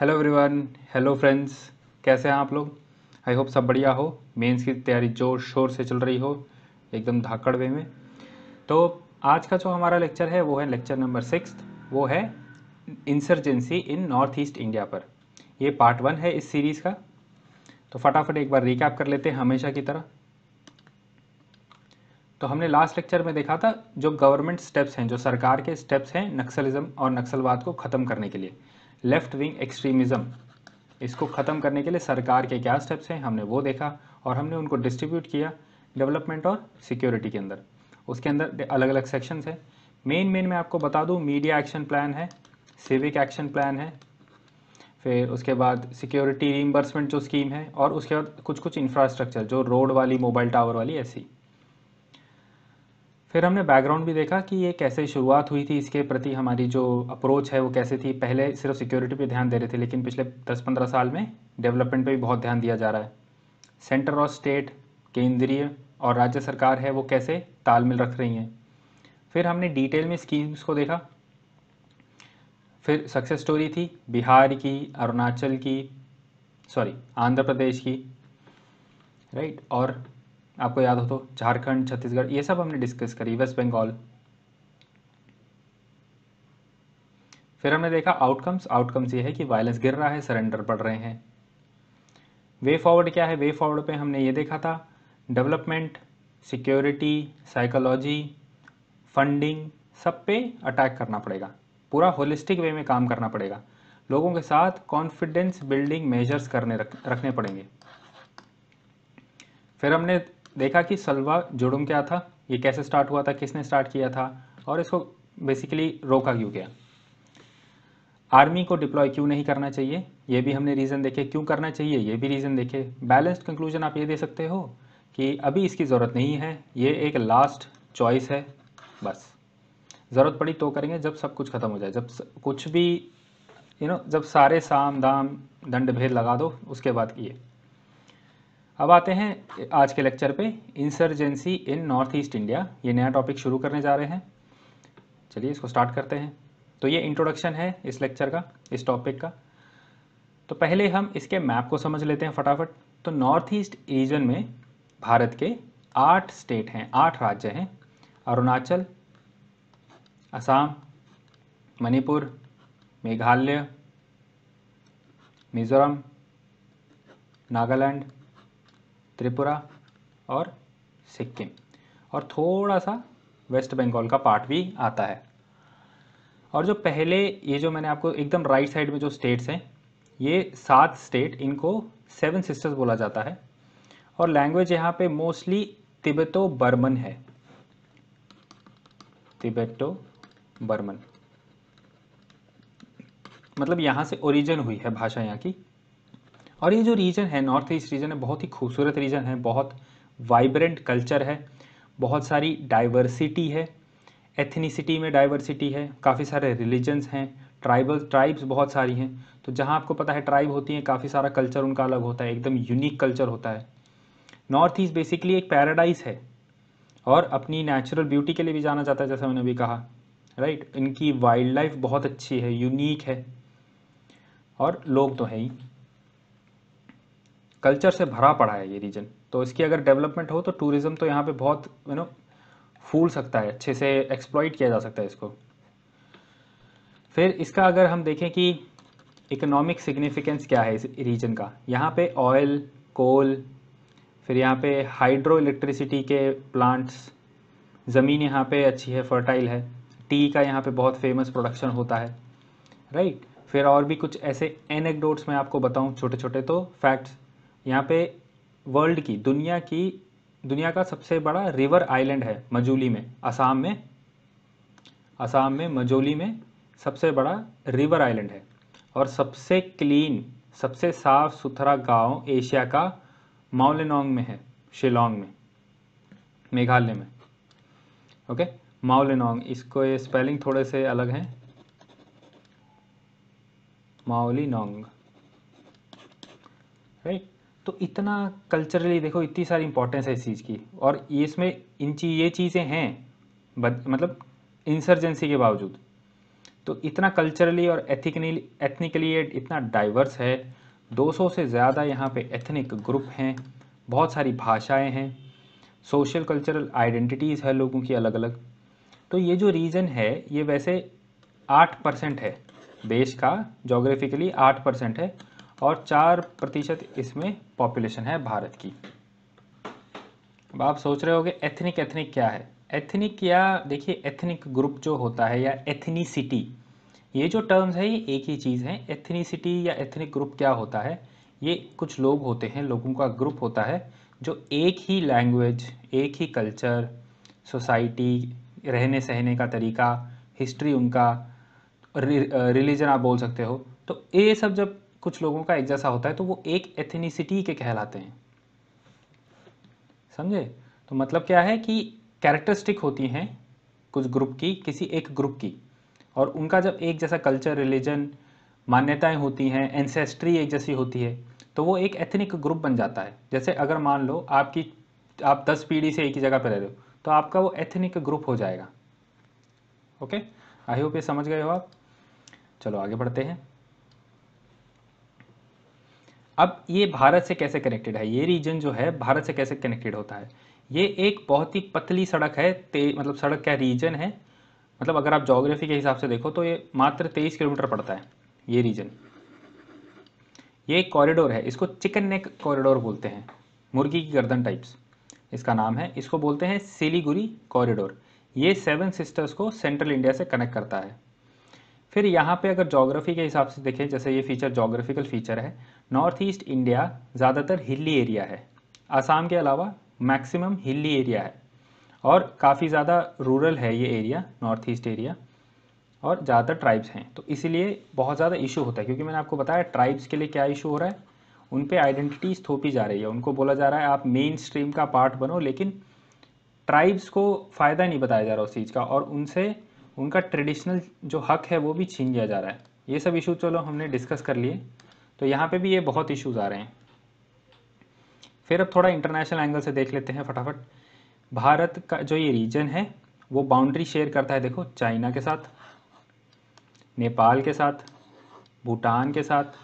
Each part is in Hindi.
हेलो एवरीवन हेलो फ्रेंड्स कैसे हैं आप लोग आई होप सब बढ़िया हो मेंस की तैयारी जोर शोर से चल रही हो एकदम धाकड़ वे में तो आज का जो हमारा लेक्चर है वो है लेक्चर नंबर सिक्स वो है insurgency in North east India पर ये पार्ट वन है इस सीरीज़ का तो फटाफट एक बार रिकैप कर लेते हैं हमेशा की तरह तो हमने लास्ट लेक्चर में देखा था जो गवर्नमेंट स्टेप्स हैं जो सरकार के स्टेप्स हैं नक्सलिज्म और नक्सलवाद को ख़त्म करने के लिए लेफ्ट विंग एक्सट्रीमिज़्म इसको ख़त्म करने के लिए सरकार के क्या स्टेप्स हैं हमने वो देखा और हमने उनको डिस्ट्रीब्यूट किया डेवलपमेंट और सिक्योरिटी के अंदर उसके अंदर अलग अलग सेक्शंस हैं मेन मेन मैं आपको बता दूँ मीडिया एक्शन प्लान है सिविक एक्शन प्लान है फिर उसके बाद सिक्योरिटी रिम्बर्समेंट जो स्कीम है और उसके बाद कुछ कुछ इंफ्रास्ट्रक्चर जो रोड वाली मोबाइल टावर वाली ऐसी फिर हमने बैकग्राउंड भी देखा कि ये कैसे शुरुआत हुई थी इसके प्रति हमारी जो अप्रोच है वो कैसे थी पहले सिर्फ सिक्योरिटी पे ध्यान दे रहे थे लेकिन पिछले 10-15 साल में डेवलपमेंट पे भी बहुत ध्यान दिया जा रहा है सेंटर और स्टेट केंद्रीय और राज्य सरकार है वो कैसे तालमेल रख रही हैं फिर हमने डिटेल में स्कीम्स को देखा फिर सक्सेस स्टोरी थी बिहार की अरुणाचल की सॉरी आंध्र प्रदेश की राइट और आपको याद हो तो झारखंड छत्तीसगढ़ ये सब हमने डिस्कस करी वेस्ट बंगाल फिर हमने देखा आउटकम्स आउटकम्स ये है कि वायलेंस गिर रहा है सरेंडर बढ़ रहे हैं वे फॉरवर्ड क्या है वे फॉरवर्ड पे हमने ये देखा था डेवलपमेंट सिक्योरिटी साइकोलॉजी फंडिंग सब पे अटैक करना पड़ेगा पूरा होलिस्टिक वे में काम करना पड़ेगा लोगों के साथ कॉन्फिडेंस बिल्डिंग मेजर्स करने रख, रखने पड़ेंगे फिर हमने देखा कि सलवा जुड़म क्या था ये कैसे स्टार्ट हुआ था किसने स्टार्ट किया था और इसको बेसिकली रोका क्यों गया आर्मी को डिप्लॉय क्यों नहीं करना चाहिए ये भी हमने रीज़न देखे क्यों करना चाहिए ये भी रीज़न देखे बैलेंस्ड कंक्लूजन आप ये दे सकते हो कि अभी इसकी ज़रूरत नहीं है ये एक लास्ट चॉइस है बस ज़रूरत पड़ी तो करेंगे जब सब कुछ ख़त्म हो जाए जब कुछ भी यू you नो know, जब सारे साम दाम दंड भेद लगा दो उसके बाद ये अब आते हैं आज के लेक्चर पे insurgency in North east India ये नया टॉपिक शुरू करने जा रहे हैं चलिए इसको स्टार्ट करते हैं तो ये इंट्रोडक्शन है इस लेक्चर का इस टॉपिक का तो पहले हम इसके मैप को समझ लेते हैं फटाफट तो नॉर्थ ईस्ट रीजन में भारत के आठ स्टेट हैं आठ राज्य हैं अरुणाचल असम मणिपुर मेघालय मिजोरम नागालैंड त्रिपुरा और सिक्किम और थोड़ा सा वेस्ट बंगाल का पार्ट भी आता है और जो पहले ये जो मैंने आपको एकदम राइट साइड में जो स्टेट्स हैं ये सात स्टेट इनको सेवन सिस्टर्स बोला जाता है और लैंग्वेज यहाँ पे मोस्टली तिब्बतो बर्मन है तिब्बतो बर्मन मतलब यहाँ से ओरिजिन हुई है भाषा यहाँ की और ये जो रीजन है नॉर्थ ईस्ट रीजन है बहुत ही खूबसूरत रीजन है बहुत वाइब्रेंट कल्चर है बहुत सारी डाइवर्सिटी है एथनिसिटी में डाइवर्सिटी है काफ़ी सारे रिलीजन्स हैं ट्राइबल ट्राइब्स बहुत सारी हैं तो जहाँ आपको पता है ट्राइब होती हैं काफ़ी सारा कल्चर उनका अलग होता है एकदम यूनिक कल्चर होता है नॉर्थ ईस्ट बेसिकली एक पैराडाइज है और अपनी नेचुरल ब्यूटी के लिए भी जाना जाता है जैसा मैंने अभी कहा राइट इनकी वाइल्ड लाइफ बहुत अच्छी है यूनिक है और लोग तो हैं ही कल्चर से भरा पड़ा है ये रीजन तो इसकी अगर डेवलपमेंट हो तो टूरिज़्म तो यहाँ पे बहुत यू नो फूल सकता है अच्छे से एक्सप्लॉइट किया जा सकता है इसको फिर इसका अगर हम देखें कि इकोनॉमिक सिग्निफिकेंस क्या है इस रीजन का यहाँ पे ऑयल कोल फिर यहाँ पे हाइड्रो इलेक्ट्रिसिटी के प्लांट्स ज़मीन यहाँ पे अच्छी है फर्टाइल है टी का यहाँ पे बहुत फेमस प्रोडक्शन होता है राइट फिर और भी कुछ ऐसे एनेकडोट्स मैं आपको बताऊँ छोटे छोटे तो फैक्ट्स यहाँ पे वर्ल्ड की दुनिया की दुनिया का सबसे बड़ा रिवर आइलैंड है मजूली में असम में असम में मजोली में सबसे बड़ा रिवर आइलैंड है और सबसे क्लीन सबसे साफ सुथरा गांव एशिया का माउलेनोंग में है शिलोंग में मेघालय में ओके माउलेनोंग इसको ये स्पेलिंग थोड़े से अलग हैं माउलिनोंग राइट तो इतना कल्चरली देखो इतनी सारी इंपॉर्टेंस है इस चीज़ की और इसमें इन चीज ये चीज़ें हैं मतलब इंसर्जेंसी के बावजूद तो इतना कल्चरली और एथिकली एथनिकली ये इतना डाइवर्स है 200 से ज़्यादा यहाँ पे एथनिक ग्रुप हैं बहुत सारी भाषाएं हैं सोशल कल्चरल आइडेंटिटीज़ है लोगों की अलग अलग तो ये जो रीजन है ये वैसे आठ परसेंट है देश का जोग्राफिकली आठ परसेंट है और चार प्रतिशत इसमें पॉपुलेशन है भारत की अब आप सोच रहे होगे एथनिक एथनिक क्या है एथनिक या देखिए एथनिक ग्रुप जो होता है या एथनीसिटी ये जो टर्म्स है ये एक ही चीज़ है एथनीसिटी या एथनिक ग्रुप क्या होता है ये कुछ लोग होते हैं लोगों का ग्रुप होता है जो एक ही लैंग्वेज एक ही कल्चर सोसाइटी रहने सहने का तरीका हिस्ट्री उनका रिलीजन आप बोल सकते हो तो ये सब जब कुछ लोगों का एक जैसा होता है तो वो एक एथनिसिटी के कहलाते हैं समझे तो मतलब क्या है कि कैरेक्टरिस्टिक होती हैं कुछ ग्रुप की किसी एक ग्रुप की और उनका जब एक जैसा कल्चर रिलीजन मान्यताएं होती हैं एंसेस्ट्री एक जैसी होती है तो वो एक एथनिक ग्रुप बन जाता है जैसे अगर मान लो आपकी आप दस पीढ़ी से एक ही जगह पर रह रहे हो तो आपका वो एथनिक ग्रुप हो जाएगा ओके आई होप ये समझ गए हो आप चलो आगे बढ़ते हैं अब ये भारत से कैसे कनेक्टेड है ये रीजन जो है भारत से कैसे कनेक्टेड होता है ये एक बहुत ही पतली सड़क है मतलब सड़क का रीजन है मतलब अगर आप जोग्राफी के हिसाब से देखो तो ये मात्र तेईस किलोमीटर पड़ता है ये रीजन ये एक कॉरिडोर है इसको चिकन नेक कॉरिडोर बोलते हैं मुर्गी की गर्दन टाइप्स इसका नाम है इसको बोलते हैं सिलीगुरी कॉरिडोर ये सेवन सिस्टर्स को सेंट्रल इंडिया से कनेक्ट करता है फिर यहाँ पे अगर जोग्राफी के हिसाब से देखें जैसे ये फीचर जोग्राफिकल फीचर है नॉर्थ ईस्ट इंडिया ज़्यादातर हिली एरिया है आसाम के अलावा मैक्सिमम हिली एरिया है और काफ़ी ज़्यादा रूरल है ये एरिया नॉर्थ ईस्ट एरिया और ज़्यादातर ट्राइब्स हैं तो इसीलिए बहुत ज़्यादा इशू होता है क्योंकि मैंने आपको बताया ट्राइब्स के लिए क्या इशू हो रहा है उन पर आइडेंटिटीज़ थोपी जा रही है उनको बोला जा रहा है आप मेन स्ट्रीम का पार्ट बनो लेकिन ट्राइब्स को फ़ायदा नहीं बताया जा रहा उस चीज़ का और उनसे उनका ट्रेडिशनल जो हक है वो भी छीन लिया जा रहा है ये सब इशू चलो हमने डिस्कस कर लिए तो यहाँ पे भी ये बहुत इश्यूज आ रहे हैं फिर अब थोड़ा इंटरनेशनल एंगल से देख लेते हैं फटाफट भारत का जो ये रीजन है वो बाउंड्री शेयर करता है देखो चाइना के साथ नेपाल के साथ भूटान के साथ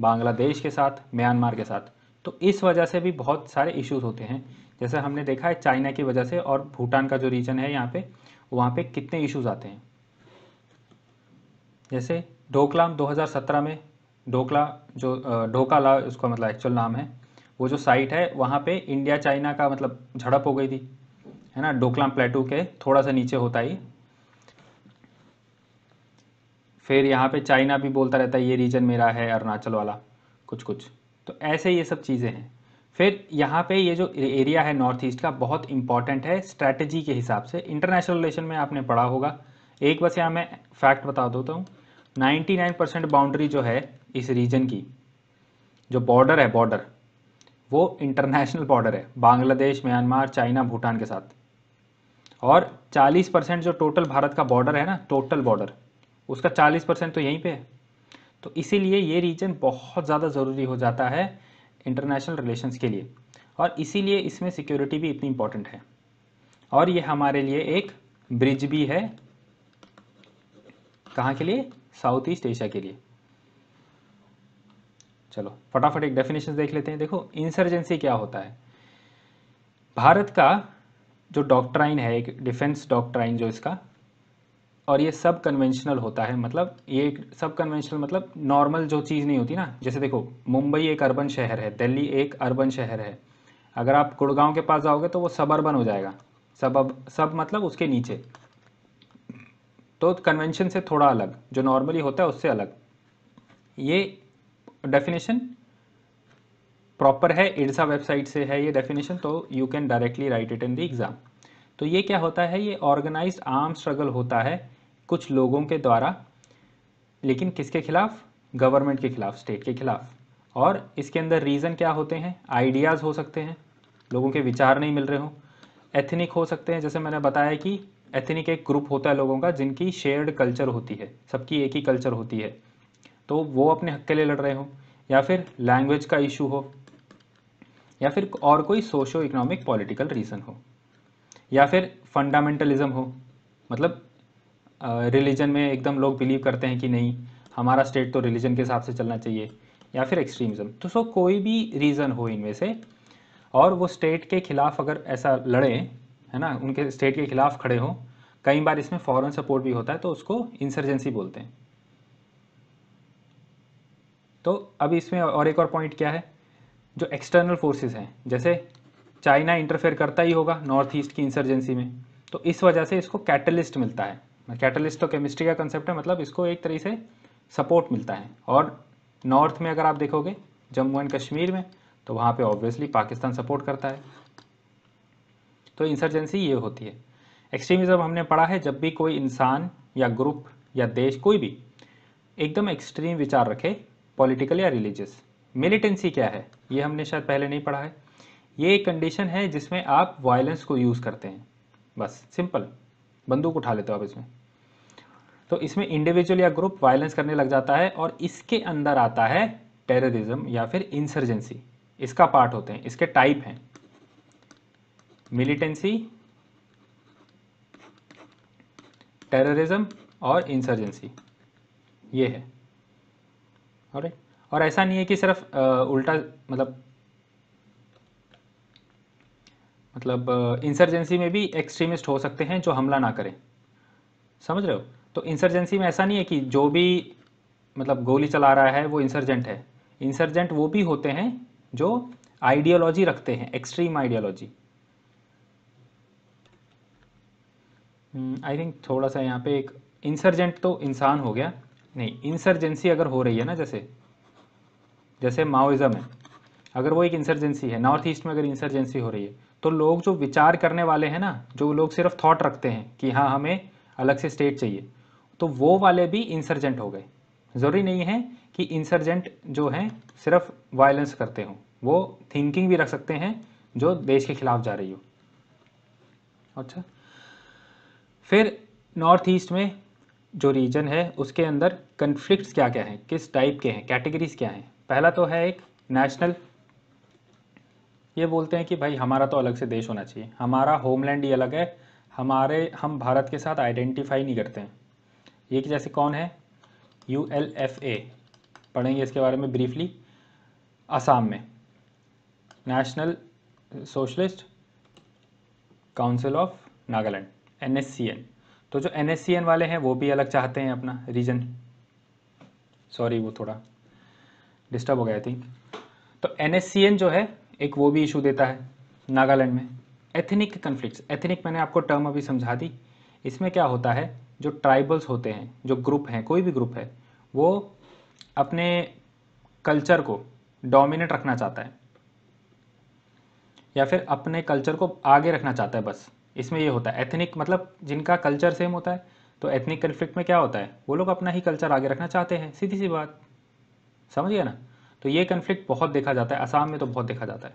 बांग्लादेश के साथ म्यांमार के साथ तो इस वजह से भी बहुत सारे इश्यूज होते हैं जैसे हमने देखा है चाइना की वजह से और भूटान का जो रीजन है यहाँ पे वहाँ पे कितने इश्यूज आते हैं जैसे ढोकलाम 2017 में ढोकला जो ला उसका मतलब एक्चुअल नाम है वो जो साइट है वहाँ पे इंडिया चाइना का मतलब झड़प हो गई थी है ना डोकलाम प्लेटू के थोड़ा सा नीचे होता ही फिर यहाँ पे चाइना भी बोलता रहता है ये रीजन मेरा है अरुणाचल वाला कुछ कुछ तो ऐसे ये सब चीज़ें हैं फिर यहाँ पे ये जो एरिया है नॉर्थ ईस्ट का बहुत इंपॉर्टेंट है स्ट्रैटेजी के हिसाब से इंटरनेशनल रिलेशन में आपने पढ़ा होगा एक बस यहाँ मैं फैक्ट बता देता हूँ 99 परसेंट बाउंड्री जो है इस रीजन की जो बॉर्डर है बॉर्डर वो इंटरनेशनल बॉर्डर है बांग्लादेश म्यांमार चाइना भूटान के साथ और 40 परसेंट जो टोटल भारत का बॉर्डर है ना टोटल बॉर्डर उसका 40 परसेंट तो यहीं पे है तो इसीलिए ये रीजन बहुत ज़्यादा ज़रूरी हो जाता है इंटरनेशनल रिलेशंस के लिए और इसीलिए इसमें सिक्योरिटी भी इतनी इम्पोर्टेंट है और ये हमारे लिए एक ब्रिज भी है कहाँ के लिए साउथ ईस्ट एशिया के लिए चलो फटाफट एक डेफिनेशन देख लेते हैं देखो इंसर्जेंसी क्या होता है भारत का जो डॉक्ट्राइन है एक डिफेंस डॉक्ट्राइन जो इसका और ये सब कन्वेंशनल होता है मतलब ये सब कन्वेंशनल मतलब नॉर्मल जो चीज़ नहीं होती ना जैसे देखो मुंबई एक अर्बन शहर है दिल्ली एक अर्बन शहर है अगर आप गुड़गांव के पास जाओगे तो वो सब अर्बन हो जाएगा सब अब सब मतलब उसके नीचे तो कन्वेंशन से थोड़ा अलग जो नॉर्मली होता है उससे अलग ये डेफिनेशन प्रॉपर है इड्सा वेबसाइट से है ये डेफिनेशन तो you can directly write it in the exam तो ये क्या होता है ये ऑर्गेनाइज्ड आर्म स्ट्रगल होता है कुछ लोगों के द्वारा लेकिन किसके खिलाफ गवर्नमेंट के खिलाफ स्टेट के खिलाफ और इसके अंदर रीज़न क्या होते हैं आइडियाज़ हो सकते हैं लोगों के विचार नहीं मिल रहे हों एथनिक हो सकते हैं जैसे मैंने बताया कि एथनिक एक ग्रुप होता है लोगों का जिनकी शेयर्ड कल्चर होती है सबकी एक ही कल्चर होती है तो वो अपने हक के लिए लड़ रहे हों या फिर लैंग्वेज का इशू हो या फिर और कोई सोशो इकोनॉमिक पॉलिटिकल रीज़न हो या फिर फंडामेंटलिज्म हो मतलब रिलीजन में एकदम लोग बिलीव करते हैं कि नहीं हमारा स्टेट तो रिलीजन के हिसाब से चलना चाहिए या फिर एक्सट्रीमिज़म तो सो कोई भी रीज़न हो इनमें से और वो स्टेट के खिलाफ अगर ऐसा लड़े है ना उनके स्टेट के खिलाफ खड़े हों कई बार इसमें फॉरेन सपोर्ट भी होता है तो उसको इंसर्जेंसी बोलते हैं तो अब इसमें और एक और पॉइंट क्या है जो एक्सटर्नल फोर्सेस हैं जैसे चाइना इंटरफेयर करता ही होगा नॉर्थ ईस्ट की इंसर्जेंसी में तो इस वजह से इसको कैटलिस्ट मिलता है कैटलिस्ट तो केमिस्ट्री का कंसेप्ट है मतलब इसको एक तरीके से सपोर्ट मिलता है और नॉर्थ में अगर आप देखोगे जम्मू एंड कश्मीर में तो वहाँ पे ऑब्वियसली पाकिस्तान सपोर्ट करता है तो इंसर्जेंसी ये होती है एक्सट्रीमिज़म हमने पढ़ा है जब भी कोई इंसान या ग्रुप या देश कोई भी एकदम एक्सट्रीम विचार रखे पॉलिटिकल या रिलीजियस मिलिटेंसी क्या है ये हमने शायद पहले नहीं पढ़ा है ये एक कंडीशन है जिसमें आप वायलेंस को यूज़ करते हैं बस सिंपल बंदूक उठा लेते हो आप इसमें तो इसमें इंडिविजुअल या ग्रुप वायलेंस करने लग जाता है और इसके अंदर आता है टेररिज्म या फिर इंसर्जेंसी इसका पार्ट होते हैं इसके टाइप हैं मिलिटेंसी टेररिज्म और इंसर्जेंसी ये है और, और ऐसा नहीं है कि सिर्फ उल्टा मतलब मतलब इंसर्जेंसी में भी एक्सट्रीमिस्ट हो सकते हैं जो हमला ना करें समझ रहे हो तो इंसर्जेंसी में ऐसा नहीं है कि जो भी मतलब गोली चला रहा है वो इंसर्जेंट है इंसर्जेंट वो भी होते हैं जो आइडियोलॉजी रखते हैं एक्सट्रीम आइडियोलॉजी आई थिंक थोड़ा सा यहाँ पे एक इंसर्जेंट तो इंसान हो गया नहीं इंसर्जेंसी अगर हो रही है ना जैसे जैसे माओइज़म है अगर वो एक इंसर्जेंसी है नॉर्थ ईस्ट में अगर इंसर्जेंसी हो रही है तो लोग जो विचार करने वाले हैं ना जो लोग सिर्फ थॉट रखते हैं कि हाँ हमें अलग से स्टेट चाहिए तो वो वाले भी इंसर्जेंट हो गए ज़रूरी नहीं है कि इंसर्जेंट जो हैं सिर्फ वायलेंस करते हों वो थिंकिंग भी रख सकते हैं जो देश के खिलाफ जा रही हो अच्छा फिर नॉर्थ ईस्ट में जो रीजन है उसके अंदर कन्फ्लिक्ट क्या क्या हैं किस टाइप के हैं कैटेगरीज क्या हैं पहला तो है एक नेशनल ये बोलते हैं कि भाई हमारा तो अलग से देश होना चाहिए हमारा होमलैंड ही अलग है हमारे हम भारत के साथ आइडेंटिफाई नहीं करते हैं ये कि जैसे कौन है यू एल एफ ए पढ़ेंगे इसके बारे में ब्रीफली असम में national socialist council of Nagaland N तो जो एन वाले हैं वो भी अलग चाहते हैं अपना रीजन सॉरी वो थोड़ा डिस्टर्ब हो गया थी तो एन जो है एक वो भी इशू देता है नागालैंड में एथनिक कन्फ्लिक्ट एथनिक मैंने आपको टर्म अभी समझा दी इसमें क्या होता है जो ट्राइबल्स होते हैं जो ग्रुप हैं कोई भी ग्रुप है वो अपने कल्चर को डोमिनेट रखना चाहता है या फिर अपने कल्चर को आगे रखना चाहता है बस इसमें ये होता है एथनिक मतलब जिनका कल्चर सेम होता है तो एथनिक कन्फ्लिक्ट में क्या होता है वो लोग अपना ही कल्चर आगे रखना चाहते हैं सीधी सी बात समझ गया ना तो ये कन्फ्लिक्ट बहुत देखा जाता है असम में तो बहुत देखा जाता है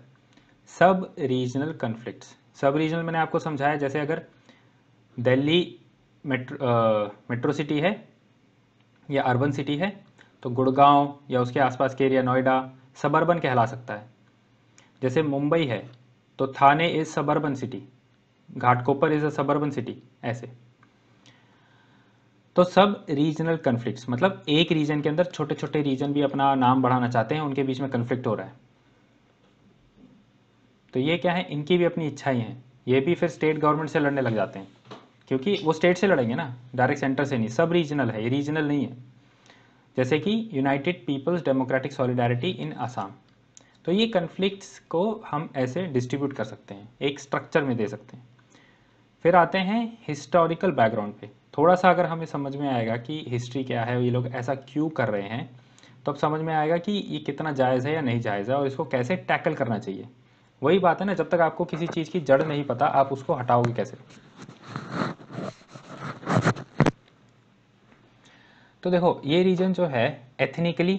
सब रीजनल कन्फ्लिक्ट सब रीजनल मैंने आपको समझाया जैसे अगर दिल्ली मेट्रो मेट्रो सिटी है या अर्बन सिटी है तो गुड़गांव या उसके आसपास के एरिया नोएडा सबर्बन कहला सकता है जैसे मुंबई है तो Thane is suburban city Ghatkopar is a suburban city ऐसे तो सब रीजनल कन्फ्लिक्ट्स मतलब एक रीजन के अंदर छोटे छोटे रीजन भी अपना नाम बढ़ाना चाहते हैं उनके बीच में कन्फ्लिक्ट हो रहा है तो ये क्या है इनकी भी अपनी इच्छाएं हैं ये भी फिर स्टेट गवर्नमेंट से लड़ने लग जाते हैं क्योंकि वो स्टेट से लड़ेंगे ना डायरेक्ट सेंटर से नहीं सब रीजनल है ये रीजनल नहीं है जैसे कि united people's democratic solidarity in Assam तो ये कन्फ्लिक्ट्स को हम ऐसे डिस्ट्रीब्यूट कर सकते हैं एक स्ट्रक्चर में दे सकते हैं फिर आते हैं हिस्टोरिकल बैकग्राउंड पे थोड़ा सा अगर हमें समझ में आएगा कि हिस्ट्री क्या है ये लोग ऐसा क्यों कर रहे हैं तो अब समझ में आएगा कि ये कितना जायज़ है या नहीं जायज़ है और इसको कैसे टैकल करना चाहिए वही बात है ना जब तक आपको किसी चीज़ की जड़ नहीं पता आप उसको हटाओगे कैसे तो देखो ये रीजन जो है एथनिकली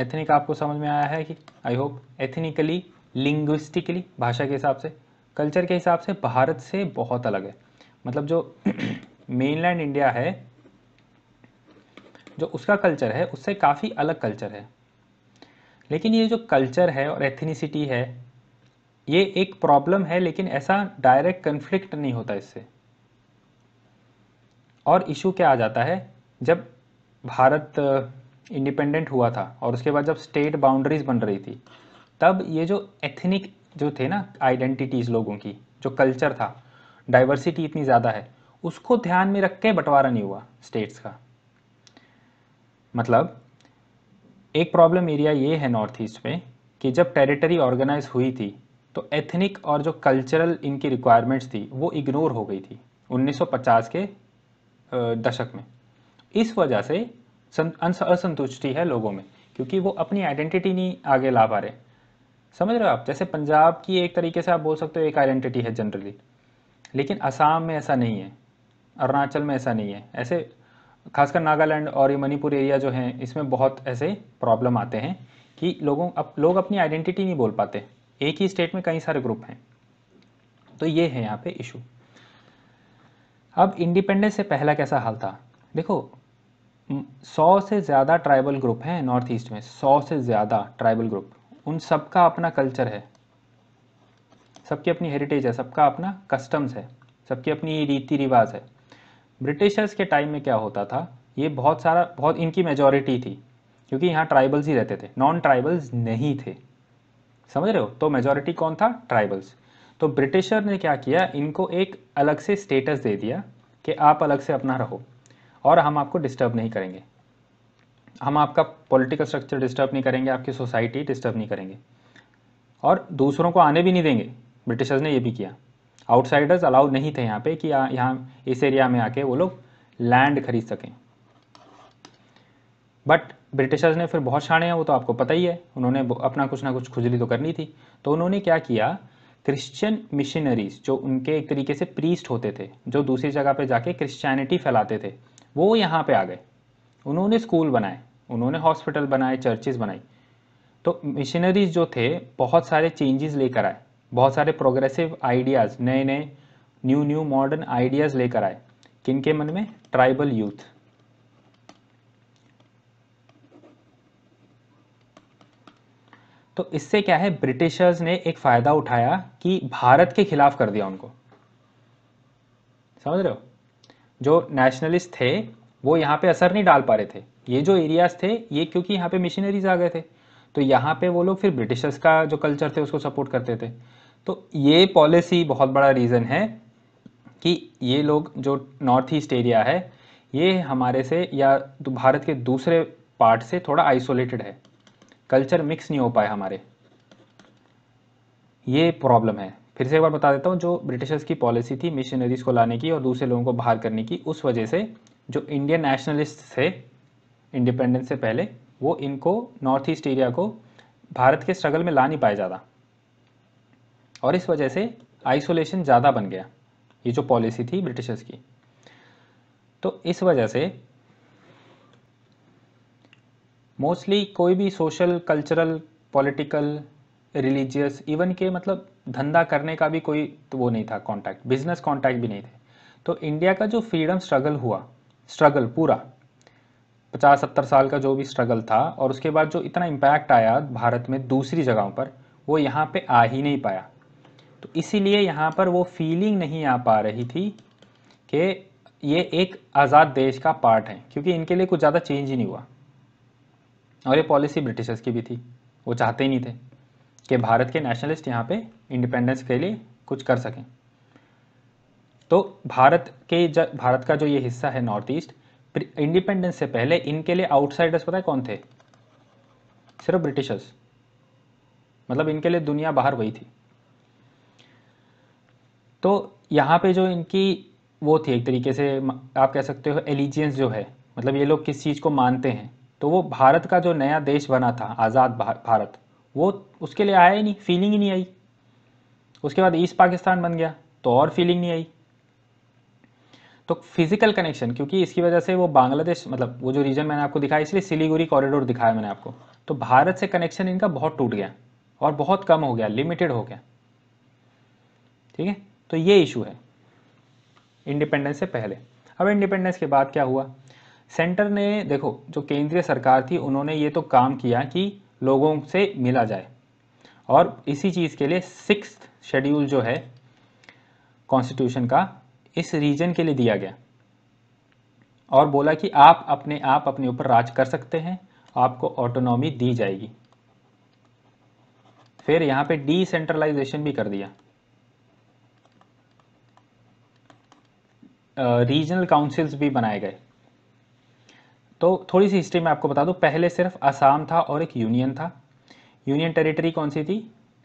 एथनिक आपको समझ में आया है कि आई होप एथनिकली लिंग्विस्टिकली भाषा के हिसाब से कल्चर के हिसाब से भारत से बहुत अलग है मतलब जो मेनलैंड इंडिया है जो उसका कल्चर है उससे काफ़ी अलग कल्चर है लेकिन ये जो कल्चर है और एथनिसिटी है ये एक प्रॉब्लम है लेकिन ऐसा डायरेक्ट कन्फ्लिक्ट नहीं होता इससे और इशू क्या आ जाता है जब भारत इंडिपेंडेंट हुआ था और उसके बाद जब स्टेट बाउंड्रीज बन रही थी तब ये जो एथनिक जो थे ना आइडेंटिटीज़ लोगों की जो कल्चर था डाइवर्सिटी इतनी ज़्यादा है उसको ध्यान में रख के बंटवारा नहीं हुआ स्टेट्स का मतलब एक प्रॉब्लम एरिया ये है नॉर्थ ईस्ट में कि जब टेरिटरी ऑर्गेनाइज हुई थी तो एथनिक और जो कल्चरल इनकी रिक्वायरमेंट्स थी वो इग्नोर हो गई थी 1950 के दशक में इस वजह से असंतुष्टि है लोगों में क्योंकि वो अपनी आइडेंटिटी नहीं आगे ला पा रहे समझ रहे हो आप जैसे पंजाब की एक तरीके से आप बोल सकते हो एक आइडेंटिटी है जनरली लेकिन असम में ऐसा नहीं है अरुणाचल में ऐसा नहीं है ऐसे खासकर नागालैंड और ये मणिपुर एरिया जो है इसमें बहुत ऐसे प्रॉब्लम आते हैं कि लोगों अप, लोग अपनी आइडेंटिटी नहीं बोल पाते एक ही स्टेट में कई सारे ग्रुप हैं तो ये है यहाँ पे इशू अब इंडिपेंडेंस से पहला कैसा हाल था देखो सौ से ज़्यादा ट्राइबल ग्रुप हैं नॉर्थ ईस्ट में सौ से ज़्यादा ट्राइबल ग्रुप उन सबका अपना कल्चर है सबकी अपनी हेरिटेज है सबका अपना कस्टम्स है सबकी अपनी रीति रिवाज है ब्रिटिशर्स के टाइम में क्या होता था ये बहुत सारा बहुत इनकी मेजोरिटी थी क्योंकि यहाँ ट्राइबल्स ही रहते थे नॉन ट्राइबल्स नहीं थे समझ रहे हो तो मेजोरिटी कौन था ट्राइबल्स तो ब्रिटिशर ने क्या किया इनको एक अलग से स्टेटस दे दिया कि आप अलग से अपना रहो और हम आपको डिस्टर्ब नहीं करेंगे हम आपका पॉलिटिकल स्ट्रक्चर डिस्टर्ब नहीं करेंगे आपकी सोसाइटी डिस्टर्ब नहीं करेंगे और दूसरों को आने भी नहीं देंगे ब्रिटिशर्स ने ये भी किया आउटसाइडर्स अलाउड नहीं थे यहाँ पे कि यहाँ इस एरिया में आके वो लोग लैंड खरीद सकें बट ब्रिटिशर्स ने फिर बहुत छाने हैं वो तो आपको पता ही है उन्होंने अपना कुछ ना कुछ खुजली तो करनी थी तो उन्होंने क्या किया क्रिश्चियन मिशनरीज जो उनके एक तरीके से प्रीस्ट होते थे जो दूसरी जगह पे जाके क्रिश्चियनिटी फैलाते थे वो यहाँ पे आ गए उन्होंने स्कूल बनाए उन्होंने हॉस्पिटल बनाए चर्चेज बनाई तो मिशनरीज जो थे बहुत सारे चेंजेस लेकर आए बहुत सारे प्रोग्रेसिव आइडियाज़ नए नए न्यू न्यू मॉडर्न आइडियाज़ लेकर आए किन के मन में ट्राइबल यूथ तो इससे क्या है ब्रिटिशर्स ने एक फ़ायदा उठाया कि भारत के खिलाफ कर दिया उनको समझ रहे हो जो नेशनलिस्ट थे वो यहाँ पे असर नहीं डाल पा रहे थे ये जो एरियाज थे ये क्योंकि यहाँ पे मिशनरीज आ गए थे तो यहाँ पे वो लोग फिर ब्रिटिशर्स का जो कल्चर थे उसको सपोर्ट करते थे तो ये पॉलिसी बहुत बड़ा रीज़न है कि ये लोग जो नॉर्थ ईस्ट एरिया है ये हमारे से या भारत के दूसरे पार्ट से थोड़ा आइसोलेटेड है कल्चर मिक्स नहीं हो पाए हमारे ये प्रॉब्लम है फिर से एक बार बता देता हूँ जो ब्रिटिशर्स की पॉलिसी थी मिशनरीज को लाने की और दूसरे लोगों को बाहर करने की उस वजह से जो इंडियन नेशनलिस्ट थे इंडिपेंडेंस से पहले वो इनको नॉर्थ ईस्ट एरिया को भारत के स्ट्रगल में ला नहीं पाए ज़्यादा और इस वजह से आइसोलेशन ज़्यादा बन गया ये जो पॉलिसी थी ब्रिटिशर्स की तो इस वजह से मोस्टली कोई भी social cultural political religious even के मतलब धंधा करने का भी कोई तो वो नहीं था कांटेक्ट बिजनेस कांटेक्ट भी नहीं थे तो इंडिया का जो फ्रीडम स्ट्रगल हुआ स्ट्रगल पूरा पचास सत्तर साल का जो भी स्ट्रगल था और उसके बाद जो इतना इम्पैक्ट आया भारत में दूसरी जगहों पर वो यहाँ पे आ ही नहीं पाया तो इसीलिए यहाँ पर वो फीलिंग नहीं आ पा रही थी कि ये एक आज़ाद देश का पार्ट है क्योंकि इनके लिए कुछ ज़्यादा चेंज ही नहीं हुआ और ये पॉलिसी ब्रिटिशर्स की भी थी वो चाहते ही नहीं थे कि भारत के नेशनलिस्ट यहाँ पे इंडिपेंडेंस के लिए कुछ कर सकें तो भारत के ज, भारत का जो ये हिस्सा है नॉर्थ ईस्ट इंडिपेंडेंस से पहले इनके लिए आउटसाइडर्स पता है कौन थे सिर्फ ब्रिटिशर्स मतलब इनके लिए दुनिया बाहर वही थी तो यहाँ पे जो इनकी वो थी एक तरीके से आप कह सकते हो एलिजियंस जो है मतलब ये लोग किस चीज़ को मानते हैं तो वो भारत का जो नया देश बना था आज़ाद भारत वो उसके लिए आया ही नहीं फीलिंग ही नहीं आई उसके बाद ईस्ट पाकिस्तान बन गया तो और फीलिंग नहीं आई तो फिजिकल कनेक्शन क्योंकि इसकी वजह से वो बांग्लादेश मतलब वो जो रीजन मैंने आपको दिखाया इसलिए सिलीगुड़ी कॉरिडोर दिखाया मैंने आपको तो भारत से कनेक्शन इनका बहुत टूट गया और बहुत कम हो गया लिमिटेड हो गया ठीक है तो ये इशू है इंडिपेंडेंस से पहले अब इंडिपेंडेंस के बाद क्या हुआ सेंटर ने देखो जो केंद्रीय सरकार थी उन्होंने ये तो काम किया कि लोगों से मिला जाए और इसी चीज़ के लिए सिक्स शेड्यूल जो है कॉन्स्टिट्यूशन का इस रीजन के लिए दिया गया और बोला कि आप अपने आप अपने ऊपर राज कर सकते हैं आपको ऑटोनॉमी दी जाएगी फिर यहाँ पे डिसेंट्रलाइजेशन भी कर दिया रीजनल uh, काउंसिल्स भी बनाए गए तो थोड़ी सी हिस्ट्री मैं आपको बता दूँ पहले सिर्फ असम था और एक यूनियन था यूनियन टेरिटरी कौन सी थी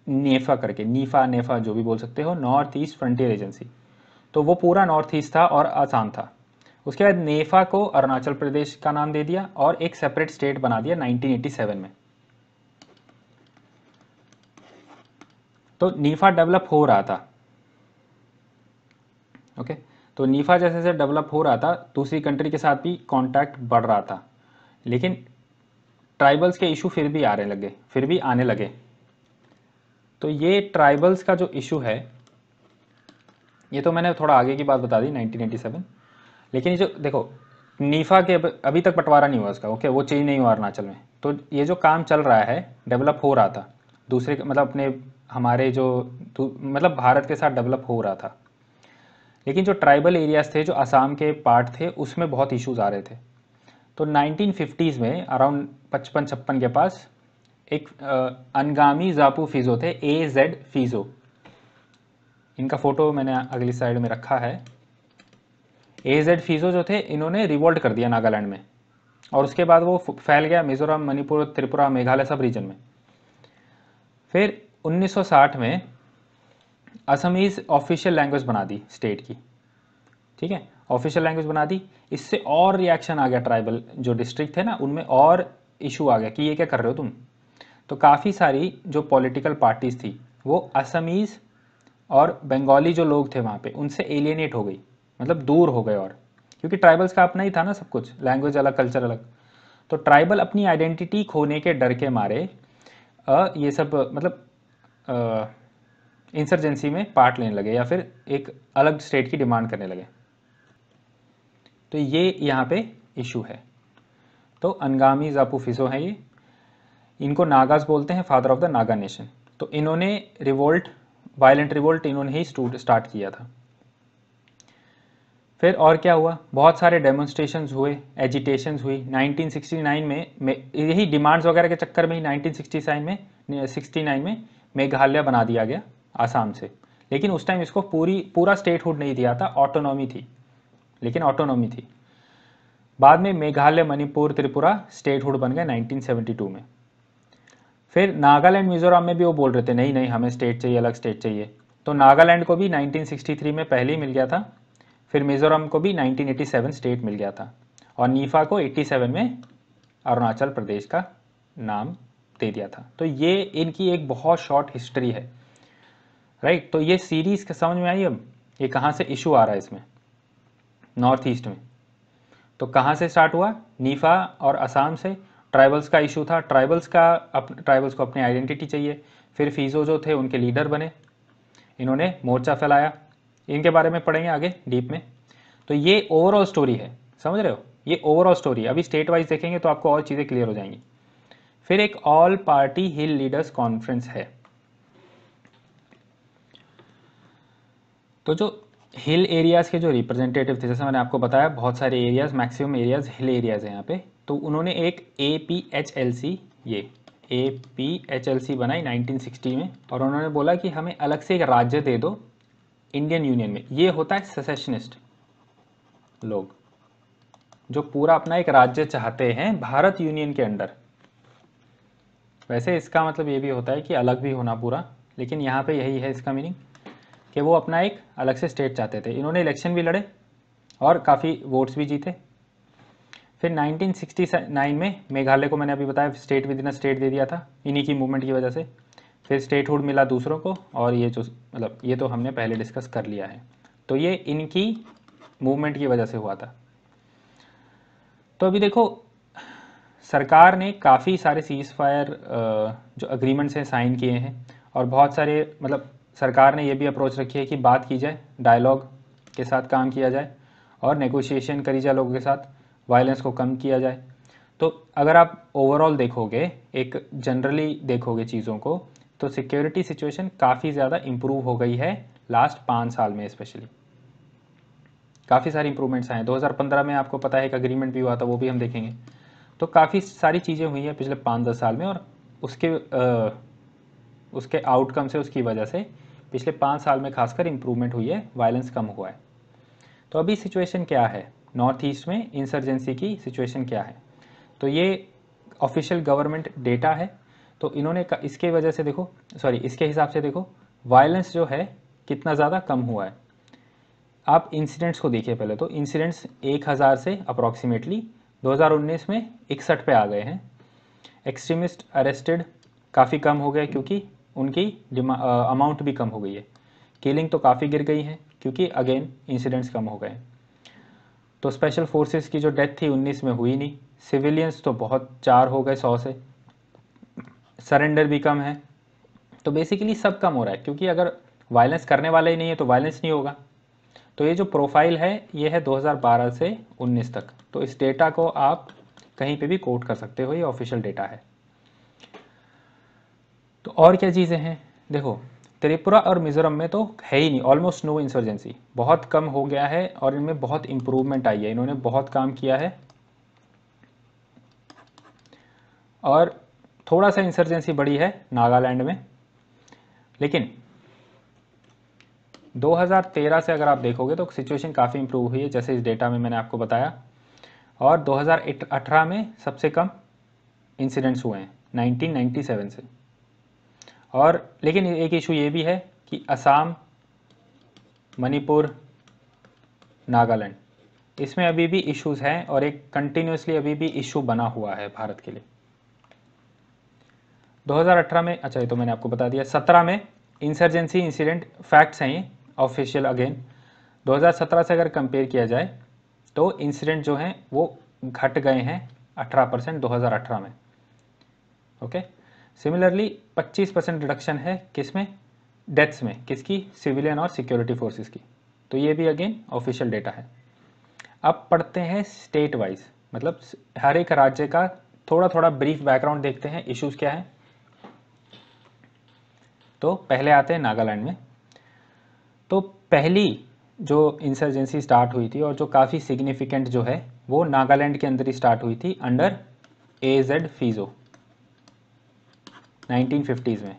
नेफा करके नीफा नेफा जो भी बोल सकते हो नॉर्थ ईस्ट फ्रंटियर एजेंसी तो वो पूरा नॉर्थ ईस्ट था और आसाम था उसके बाद नेफा को अरुणाचल प्रदेश का नाम दे दिया और एक सेपरेट स्टेट बना दिया 1987 में तो नीफा डेवलप हो रहा था ओके okay? तो नीफा जैसे जैसे डेवलप हो रहा था दूसरी कंट्री के साथ भी कॉन्टैक्ट बढ़ रहा था लेकिन ट्राइबल्स के इशू फिर भी आ रहे लगे फिर भी आने लगे तो ये ट्राइबल्स का जो इशू है ये तो मैंने थोड़ा आगे की बात बता दी 1987 लेकिन ये जो देखो नीफा के अभी तक बंटवारा नहीं हुआ उसका ओके वो चेंज नहीं हुआ अरुणाचल में तो ये जो काम चल रहा है डेवलप हो रहा था दूसरे मतलब अपने हमारे जो मतलब भारत के साथ डेवलप हो रहा था लेकिन जो ट्राइबल एरियाज़ थे जो आसाम के पार्ट थे उसमें बहुत इश्यूज आ रहे थे तो 1950s में अराउंड पचपन छप्पन के पास एक अनगामी जापू फिज़ो थे ए जेड फिज़ो इनका फ़ोटो मैंने अगली साइड में रखा है ए जेड फिज़ो जो थे इन्होंने रिवोल्ट कर दिया नागालैंड में और उसके बाद वो फैल गया मिज़ोरम मणिपुर त्रिपुरा मेघालय सब रीजन में फिर 1960 में असमीज ऑफिशियल लैंग्वेज बना दी स्टेट की ठीक है ऑफिशियल लैंग्वेज बना दी इससे और रिएक्शन आ गया ट्राइबल जो डिस्ट्रिक्ट थे ना उनमें और इशू आ गया कि ये क्या कर रहे हो तुम तो काफ़ी सारी जो पॉलिटिकल पार्टीज थी वो असमीज़ और बंगाली जो लोग थे वहाँ पे उनसे एलियनेट हो गई मतलब दूर हो गए और क्योंकि ट्राइबल्स का अपना ही था ना सब कुछ लैंग्वेज अलग कल्चर अलग तो ट्राइबल अपनी आइडेंटिटी खोने के डर के मारे आ, ये सब मतलब इंसर्जेंसी में पार्ट लेने लगे या फिर एक अलग स्टेट की डिमांड करने लगे तो ये यहाँ पे इशू है तो अनगामी जापू फिसो हैं ये इनको नागाज बोलते हैं father of the Naga nation तो इन्होंने रिवोल्ट वायलेंट रिवोल्ट इन्होंने ही स्टार्ट किया था फिर और क्या हुआ बहुत सारे डेमोन्स्ट्रेशन हुए एजिटेशन हुई 1969 में यही डिमांड्स वगैरह के चक्कर में ही 1969 में 69 में मेघालय बना दिया गया आसाम से लेकिन उस टाइम इसको पूरी पूरा स्टेटहुड नहीं दिया था ऑटोनॉमी थी लेकिन ऑटोनॉमी थी बाद में मेघालय मणिपुर त्रिपुरा स्टेटहुड बन गए 1972 में फिर नागालैंड मिजोरम में भी वो बोल रहे थे नहीं नहीं हमें स्टेट चाहिए अलग स्टेट चाहिए तो नागालैंड को भी 1963 में पहले ही मिल गया था फिर मिजोरम को भी 1987 स्टेट मिल गया था और नीफा को 87 में अरुणाचल प्रदेश का नाम दे दिया था तो ये इनकी एक बहुत शॉर्ट हिस्ट्री है राइट तो ये सीरीज समझ में आई अब ये कहाँ से इशू आ रहा है इसमें नॉर्थ ईस्ट में तो कहाँ से स्टार्ट हुआ नीफा और असम से ट्राइबल्स का इशू था ट्राइबल्स का अप ट्राइबल्स को अपनी आइडेंटिटी चाहिए फिर फीजो जो थे उनके लीडर बने इन्होंने मोर्चा फैलाया इनके बारे में पढ़ेंगे आगे डीप में तो ये ओवरऑल स्टोरी है समझ रहे हो ये ओवरऑल स्टोरी अभी स्टेट वाइज देखेंगे तो आपको और चीज़ें क्लियर हो जाएंगी फिर एक all party hill leaders conference है तो जो हिल एरियाज़ के जो रिप्रेजेंटेटिव थे जैसे मैंने आपको बताया बहुत सारे areas maximum areas hill areas हैं यहाँ पे तो उन्होंने एक A P H L C ये A P H L C बनाई 1960 में और उन्होंने बोला कि हमें अलग से एक राज्य दे दो इंडियन यूनियन में ये होता है सेसेशनिस्ट लोग जो पूरा अपना एक राज्य चाहते हैं भारत यूनियन के अंडर वैसे इसका मतलब ये भी होता है कि अलग भी होना पूरा लेकिन यहाँ पे यही है इसका मीनिंग कि वो अपना एक अलग से स्टेट चाहते थे इन्होंने इलेक्शन भी लड़े और काफ़ी वोट्स भी जीते फिर 1969 में मेघालय को मैंने अभी बताया state within a state दे दिया था इन्हीं की मूवमेंट की वजह से फिर स्टेटहुड मिला दूसरों को और ये जो मतलब ये तो हमने पहले डिस्कस कर लिया है तो ये इनकी मूवमेंट की वजह से हुआ था तो अभी देखो सरकार ने काफ़ी सारे सीज़ फायर जो अग्रीमेंट्स हैं साइन किए हैं और बहुत सारे मतलब सरकार ने ये भी अप्रोच रखी है कि बात की जाए डायलॉग के साथ काम किया जाए और नेगोशिएशन करी जाए लोगों के साथ वायलेंस को कम किया जाए तो अगर आप ओवरऑल देखोगे एक जनरली देखोगे चीज़ों को तो सिक्योरिटी सिचुएशन काफ़ी ज़्यादा इम्प्रूव हो गई है लास्ट पाँच साल में स्पेशली काफ़ी सारी इंप्रूवमेंट्स आए 2015 में आपको पता है एक अग्रीमेंट भी हुआ था वो भी हम देखेंगे तो काफ़ी सारी चीज़ें हुई हैं पिछले पाँच दस साल में और उसके आ, उसके आउटकम से उसकी वजह से पिछले पाँच साल में खासकर इम्प्रूवमेंट हुई है वायलेंस कम हुआ है तो अभी सिचुएशन क्या है नॉर्थ ईस्ट में इंसर्जेंसी की सिचुएशन क्या है तो ये ऑफिशियल गवर्नमेंट डेटा है तो इन्होंने इसके वजह से देखो सॉरी इसके हिसाब से देखो वायलेंस जो है कितना ज़्यादा कम हुआ है आप इंसिडेंट्स को देखिए पहले तो इंसिडेंट्स 1000 से अप्रॉक्सीमेटली 2019 में इकसठ पे आ गए हैं एक्सट्रीमिस्ट अरेस्टेड काफ़ी कम हो गए क्योंकि उनकी अमाउंट भी कम हो गई है किलिंग तो काफ़ी गिर गई है क्योंकि अगेन इंसिडेंट्स कम हो गए तो स्पेशल फोर्सेस की जो डेथ थी 19 में हुई नहीं सिविलियंस तो बहुत चार हो गए सौ से सरेंडर भी कम है तो बेसिकली सब कम हो रहा है क्योंकि अगर वायलेंस करने वाला ही नहीं है तो वायलेंस नहीं होगा तो ये जो प्रोफाइल है ये है 2012 से 19 तक तो इस डेटा को आप कहीं पे भी कोट कर सकते हो ये ऑफिशियल डेटा है तो और क्या चीज़ें हैं देखो त्रिपुरा और मिजोरम में तो है ही नहीं ऑलमोस्ट नो इंसर्जेंसी बहुत कम हो गया है और इनमें बहुत इम्प्रूवमेंट आई है इन्होंने बहुत काम किया है और थोड़ा सा इंसर्जेंसी बढ़ी है नागालैंड में लेकिन 2013 से अगर आप देखोगे तो सिचुएशन काफ़ी इम्प्रूव हुई है जैसे इस डेटा में मैंने आपको बताया और 2018 में सबसे कम इंसिडेंट्स हुए हैं 1997 से और लेकिन एक इशू ये भी है कि असम मणिपुर नागालैंड इसमें अभी भी इश्यूज हैं और एक कंटिन्यूसली अभी भी इशू बना हुआ है भारत के लिए 2018 में अच्छा ये तो मैंने आपको बता दिया 17 में इंसर्जेंसी इंसिडेंट फैक्ट्स हैं ऑफिशियल अगेन 2017 से अगर कंपेयर किया जाए तो इंसिडेंट जो हैं वो घट गए हैं 18 परसेंट दो में okay okay? Similarly 25 percent reduction है किस में डेथ्स में किसकी सिविलियन और सिक्योरिटी फोर्सेस की तो ये भी अगेन ऑफिशियल डेटा है अब पढ़ते हैं स्टेट वाइज मतलब हर एक राज्य का थोड़ा थोड़ा ब्रीफ बैकग्राउंड देखते हैं इश्यूज क्या है तो पहले आते हैं नागालैंड में तो पहली जो इंसर्जेंसी स्टार्ट हुई थी और जो काफ़ी सिग्निफिकेंट जो है वो नागालैंड के अंदर ही स्टार्ट हुई थी अंडर ए जेड फीजो 1950s में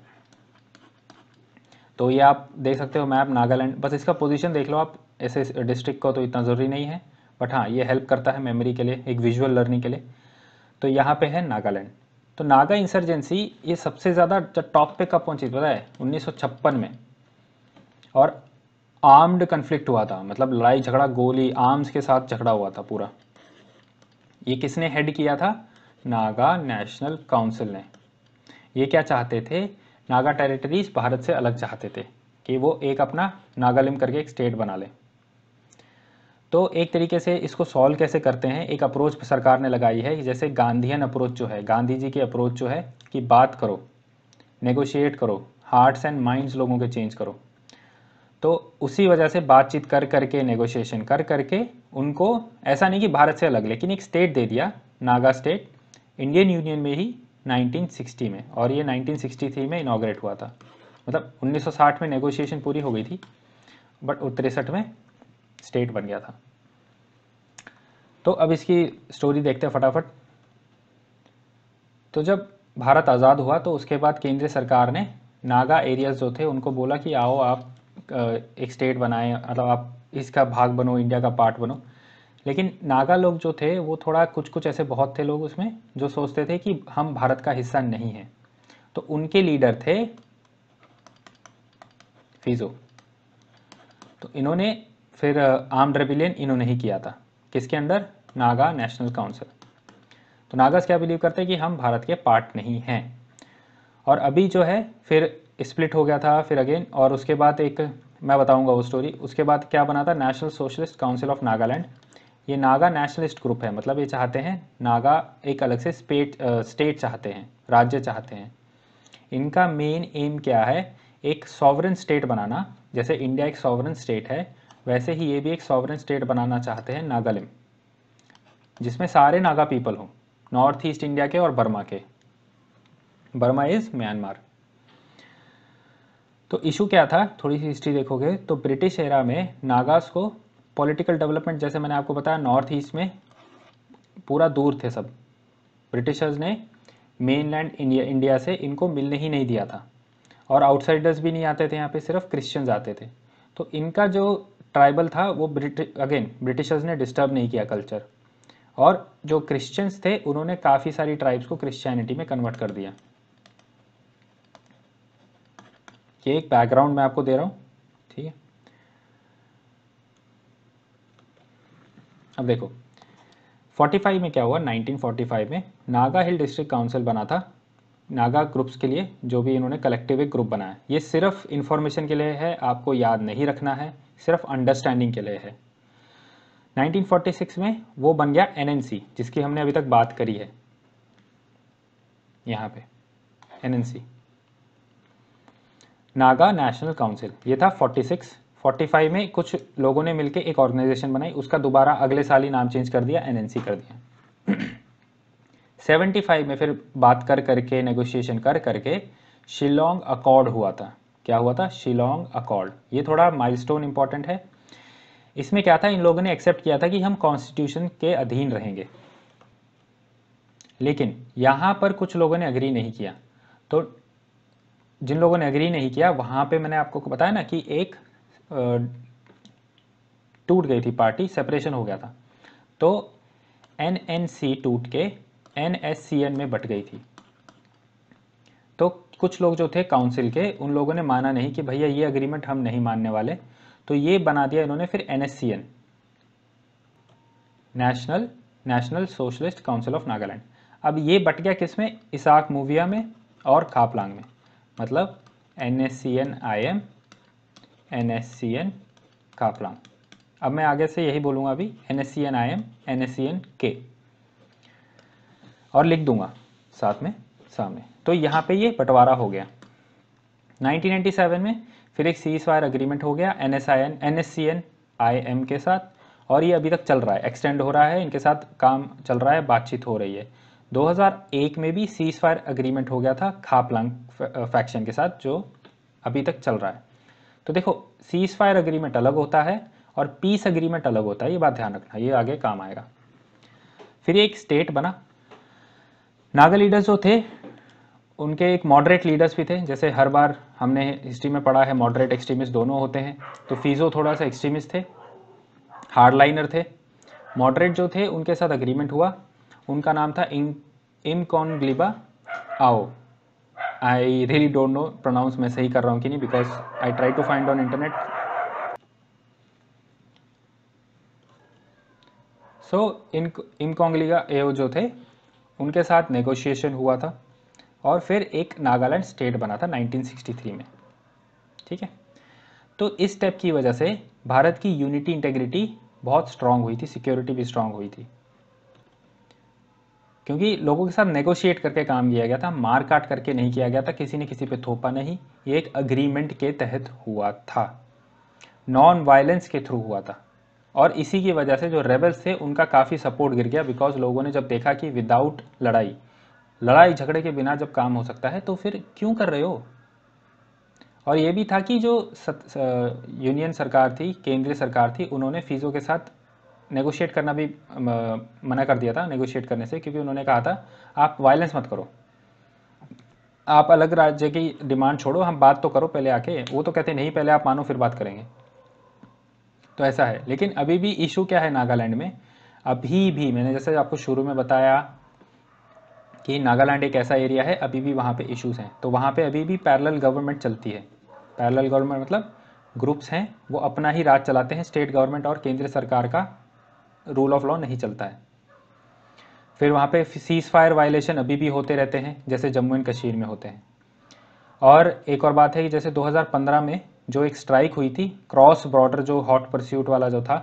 तो ये आप देख सकते हो मैप नागालैंड बस इसका पोजीशन देख लो आप ऐसे डिस्ट्रिक्ट को तो इतना ज़रूरी नहीं है बट हाँ ये हेल्प करता है मेमोरी के लिए एक विजुअल लर्निंग के लिए तो यहाँ पे है नागालैंड तो नागा इंसर्जेंसी ये सबसे ज़्यादा टॉप पे कब पहुँची पता है उन्नीस में और आर्म्ड कन्फ्लिक्ट हुआ था मतलब लड़ाई झगड़ा गोली आर्म्स के साथ झगड़ा हुआ था पूरा ये किसने हेड किया था नागा नेशनल काउंसिल ने ये क्या चाहते थे नागा टेरिटरीज भारत से अलग चाहते थे कि वो एक अपना नागालिम करके एक स्टेट बना ले तो एक तरीके से इसको सॉल्व कैसे करते हैं एक अप्रोच सरकार ने लगाई है जैसे गांधीयन अप्रोच जो है गांधी जी की अप्रोच जो है कि बात करो नेगोशिएट करो हार्ट्स एंड माइंड्स लोगों के चेंज करो तो उसी वजह से बातचीत कर करके नेगोशिएशन कर करके उनको ऐसा नहीं कि भारत से अलग लेकिन एक स्टेट दे दिया नागा स्टेट इंडियन यूनियन में ही 1960 में और ये 1963 में इनाग्रेट हुआ था मतलब 1960 में नेगोशिएशन पूरी हो गई थी बट तिरसठ में स्टेट बन गया था तो अब इसकी स्टोरी देखते हैं फटाफट तो जब भारत आज़ाद हुआ तो उसके बाद केंद्र सरकार ने नागा एरियाज जो थे उनको बोला कि आओ आप एक स्टेट बनाएं मतलब आप इसका भाग बनो इंडिया का पार्ट बनो लेकिन नागा लोग जो थे वो थोड़ा कुछ कुछ ऐसे बहुत थे लोग उसमें जो सोचते थे कि हम भारत का हिस्सा नहीं है तो उनके लीडर थे फिजो तो इन्होंने फिर आर्म रेबिलियन इन्होंने ही किया था किसके अंडर नागा नेशनल काउंसिल तो नागास क्या बिलीव करते हैं कि हम भारत के पार्ट नहीं हैं और अभी जो है फिर स्प्लिट हो गया था फिर अगेन और उसके बाद एक मैं बताऊंगा वो स्टोरी उसके बाद क्या बना था national socialist council of Nagaland ये नागा नेशनलिस्ट ग्रुप है मतलब ये चाहते हैं नागा एक अलग से स्पेट स्टेट चाहते हैं राज्य चाहते हैं इनका मेन एम क्या है एक सॉवरन स्टेट बनाना जैसे इंडिया एक सॉवरन स्टेट है वैसे ही ये भी एक सॉवरन स्टेट बनाना चाहते हैं नागालैंड जिसमें सारे नागा पीपल हों नॉर्थ ईस्ट इंडिया के और बर्मा के बर्मा इज़ म्यांमार तो इशू क्या था थोड़ी सी हिस्ट्री देखोगे तो ब्रिटिश एरा में नागास को पॉलिटिकल डेवलपमेंट जैसे मैंने आपको बताया नॉर्थ ईस्ट में पूरा दूर थे सब ब्रिटिशर्स ने मेनलैंड इंडिया इंडिया से इनको मिलने ही नहीं दिया था और आउटसाइडर्स भी नहीं आते थे यहाँ पे सिर्फ क्रिश्चियंस आते थे तो इनका जो ट्राइबल था वो ब्रिटिश अगेन ब्रिटिशर्स ने डिस्टर्ब नहीं किया कल्चर और जो क्रिश्चियंस थे उन्होंने काफ़ी सारी ट्राइब्स को क्रिश्चियनिटी में कन्वर्ट कर दिया ये एक बैकग्राउंड मैं आपको दे रहा हूँ ठीक है अब देखो 45 में क्या हुआ 1945 में नागा हिल डिस्ट्रिक्ट काउंसिल बना था नागा ग्रुप्स के लिए जो भी इन्होंने कलेक्टिव एक ग्रुप बनाया ये सिर्फ इन्फॉर्मेशन के लिए है आपको याद नहीं रखना है सिर्फ अंडरस्टैंडिंग के लिए है 1946 में वो बन गया एनएनसी जिसकी हमने अभी तक बात करी है यहाँ पे एनएनसी नागा नेशनल काउंसिल ये था 46 45 में कुछ लोगों ने मिलकर एक ऑर्गेनाइजेशन बनाई उसका दोबारा अगले साल ही नाम चेंज कर दिया एनएनसी कर दिया 75 में फिर बात कर करके नेगोशिएशन कर करके शिलोंग अकॉर्ड हुआ था क्या हुआ था शिलोंग अकॉर्ड ये थोड़ा माइलस्टोन इंपॉर्टेंट है इसमें क्या था इन लोगों ने एक्सेप्ट किया था कि हम कॉन्स्टिट्यूशन के अधीन रहेंगे लेकिन यहां पर कुछ लोगों ने अग्री नहीं किया तो जिन लोगों ने अग्री नहीं किया वहां पे मैंने आपको बताया ना कि एक टूट गई थी पार्टी सेपरेशन हो गया था तो एन एन सी टूट के एन एस सी एन में बट गई थी तो कुछ लोग जो थे काउंसिल के उन लोगों ने माना नहीं कि भैया ये अग्रीमेंट हम नहीं मानने वाले तो ये बना दिया इन्होंने फिर N S C N national national socialist council of Nagaland अब ये बट गया किस में इसाक मूविया में और खापलांग में मतलब N S C N I M N S C N Khaplang अब मैं आगे से यही बोलूँगा अभी N S C N I M N S C N के और लिख दूंगा साथ में सामने तो यहाँ पे ये बंटवारा हो गया 1997 में फिर एक सीज फायर अग्रीमेंट हो गया N S I N N S C N I M के साथ और ये अभी तक चल रहा है एक्सटेंड हो रहा है इनके साथ काम चल रहा है बातचीत हो रही है 2001 में भी सीज फायर अग्रीमेंट हो गया था खापलांग फैक्शन के साथ जो अभी तक चल रहा है तो देखो सीज फायर अग्रीमेंट अलग होता है और पीस अग्रीमेंट अलग होता है ये बात ध्यान रखना ये आगे काम आएगा फिर एक स्टेट बना नागा लीडर्स जो थे उनके एक मॉडरेट लीडर्स भी थे जैसे हर बार हमने हिस्ट्री में पढ़ा है मॉडरेट एक्सट्रीमिस्ट दोनों होते हैं तो फीजो थोड़ा सा एक्सट्रीमिस्ट थे हार्ड लाइनर थे मॉडरेट जो थे उनके साथ अग्रीमेंट हुआ उनका नाम था in Imkongliba Ao I really don't know pronounce मैं सही कर रहा हूँ कि नहीं because I try to find on internet so in Imkongliba Ao जो थे उनके साथ नेगोशिएशन हुआ था और फिर एक नागालैंड स्टेट बना था 1963 में ठीक है तो इस स्टेप की वजह से भारत की यूनिटी इंटेग्रिटी बहुत स्ट्रांग हुई थी सिक्योरिटी भी स्ट्रांग हुई थी क्योंकि लोगों के साथ नेगोशिएट करके काम किया गया था मार काट करके नहीं किया गया था किसी ने किसी पे थोपा नहीं ये एक अग्रीमेंट के तहत हुआ था नॉन वायलेंस के थ्रू हुआ था और इसी की वजह से जो रेबल्स थे उनका काफ़ी सपोर्ट गिर गया बिकॉज लोगों ने जब देखा कि विदाउट लड़ाई लड़ाई झगड़े के बिना जब काम हो सकता है तो फिर क्यों कर रहे हो और ये भी था कि जो यूनियन सरकार थी केंद्रीय सरकार थी उन्होंने फीसों के साथ नेगोशिएट करना भी मना कर दिया था नेगोशिएट करने से क्योंकि उन्होंने कहा था आप वायलेंस मत करो आप अलग राज्य की डिमांड छोड़ो हम बात तो करो पहले आके वो तो कहते नहीं पहले आप मानो फिर बात करेंगे तो ऐसा है लेकिन अभी भी इशू क्या है नागालैंड में अभी भी मैंने जैसे आपको शुरू में बताया कि नागालैंड एक ऐसा एरिया है अभी भी वहाँ पे इश्यूज हैं तो वहाँ पे अभी भी पैरेलल गवर्नमेंट चलती है पैरेलल गवर्नमेंट मतलब ग्रुप्स हैं वो अपना ही राज चलाते हैं स्टेट गवर्नमेंट और केंद्र सरकार का रूल ऑफ लॉ नहीं चलता है फिर वहाँ पे सीज़ फायर वायलेशन अभी भी होते रहते हैं जैसे जम्मू एंड कश्मीर में होते हैं और एक और बात है कि जैसे 2015 में जो एक स्ट्राइक हुई थी क्रॉस बॉर्डर जो हॉट परस्यूट वाला जो था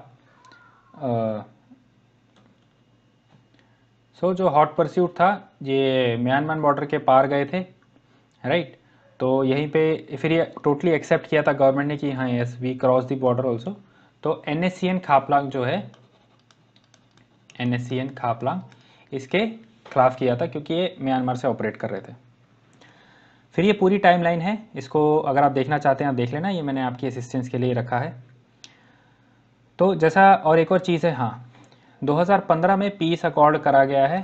सो so, जो हॉट परस्यूट था ये म्यांमार बॉर्डर के पार गए थे राइट right? तो यहीं पे फिर ये टोटली एक्सेप्ट किया था गवर्नमेंट ने कि हाँ yes we cross the border also तो एन एस सी एन जो है N S C N Khaplang इसके खिलाफ किया था क्योंकि ये म्यांमार से ऑपरेट कर रहे थे फिर ये पूरी टाइमलाइन है इसको अगर आप देखना चाहते हैं आप देख लेना ये मैंने आपकी असिस्टेंस के लिए रखा है तो जैसा और एक और चीज़ है हाँ 2015 में पीस अकॉर्ड करा गया है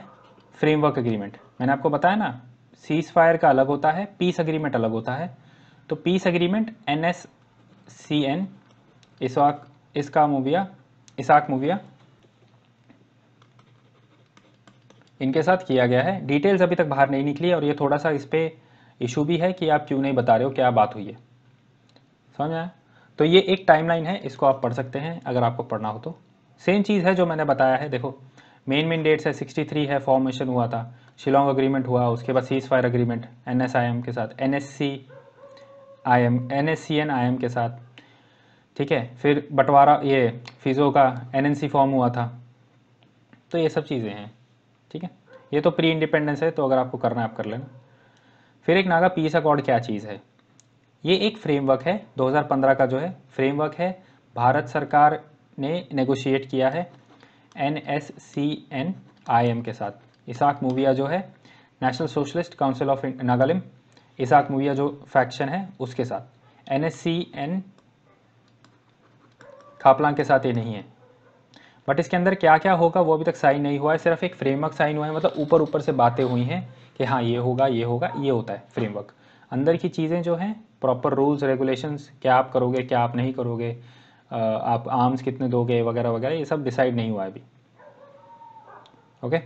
फ्रेमवर्क एग्रीमेंट मैंने आपको बताया ना सीज फायर का अलग होता है पीस अग्रीमेंट अलग होता है तो peace agreement N S C N इसका मूविया इसाक मूविया इनके साथ किया गया है डिटेल्स अभी तक बाहर नहीं निकली और ये थोड़ा सा इस पर इशू भी है कि आप क्यों नहीं बता रहे हो क्या बात हुई है समझ आया तो ये एक टाइमलाइन है इसको आप पढ़ सकते हैं अगर आपको पढ़ना हो तो सेम चीज़ है जो मैंने बताया है देखो मेन मेन डेट्स है 63 है फॉर्मेशन हुआ था शिलोंग अग्रीमेंट हुआ उसके बाद सीज फायर अग्रीमेंट एन के साथ N S C I M N S C N I M के साथ ठीक है फिर बंटवारा ये फिज़ो का एन एन सी फॉर्म हुआ था तो ये सब चीज़ें हैं ठीक है ये तो प्री इंडिपेंडेंस है तो अगर आपको करना है आप कर लेना फिर एक नागा पीस अकॉर्ड क्या चीज़ है ये एक फ्रेमवर्क है 2015 का जो है फ्रेमवर्क है भारत सरकार ने नेगोशिएट किया है N S C N I M के साथ इसाक मूविया जो है national socialist council of Nagalim Isak Muivah जो फैक्शन है उसके साथ N S C N Khaplang के साथ ये नहीं है बट इसके अंदर क्या क्या होगा वो अभी तक साइन नहीं हुआ है सिर्फ एक फ्रेमवर्क साइन हुआ है मतलब ऊपर ऊपर से बातें हुई हैं कि हाँ ये होगा ये होगा ये होता है फ्रेमवर्क अंदर की चीज़ें जो हैं प्रॉपर रूल्स रेगुलेशंस क्या आप करोगे क्या आप नहीं करोगे आप आर्म्स कितने दोगे वगैरह वगैरह ये सब डिसाइड नहीं हुआ है अभी ओके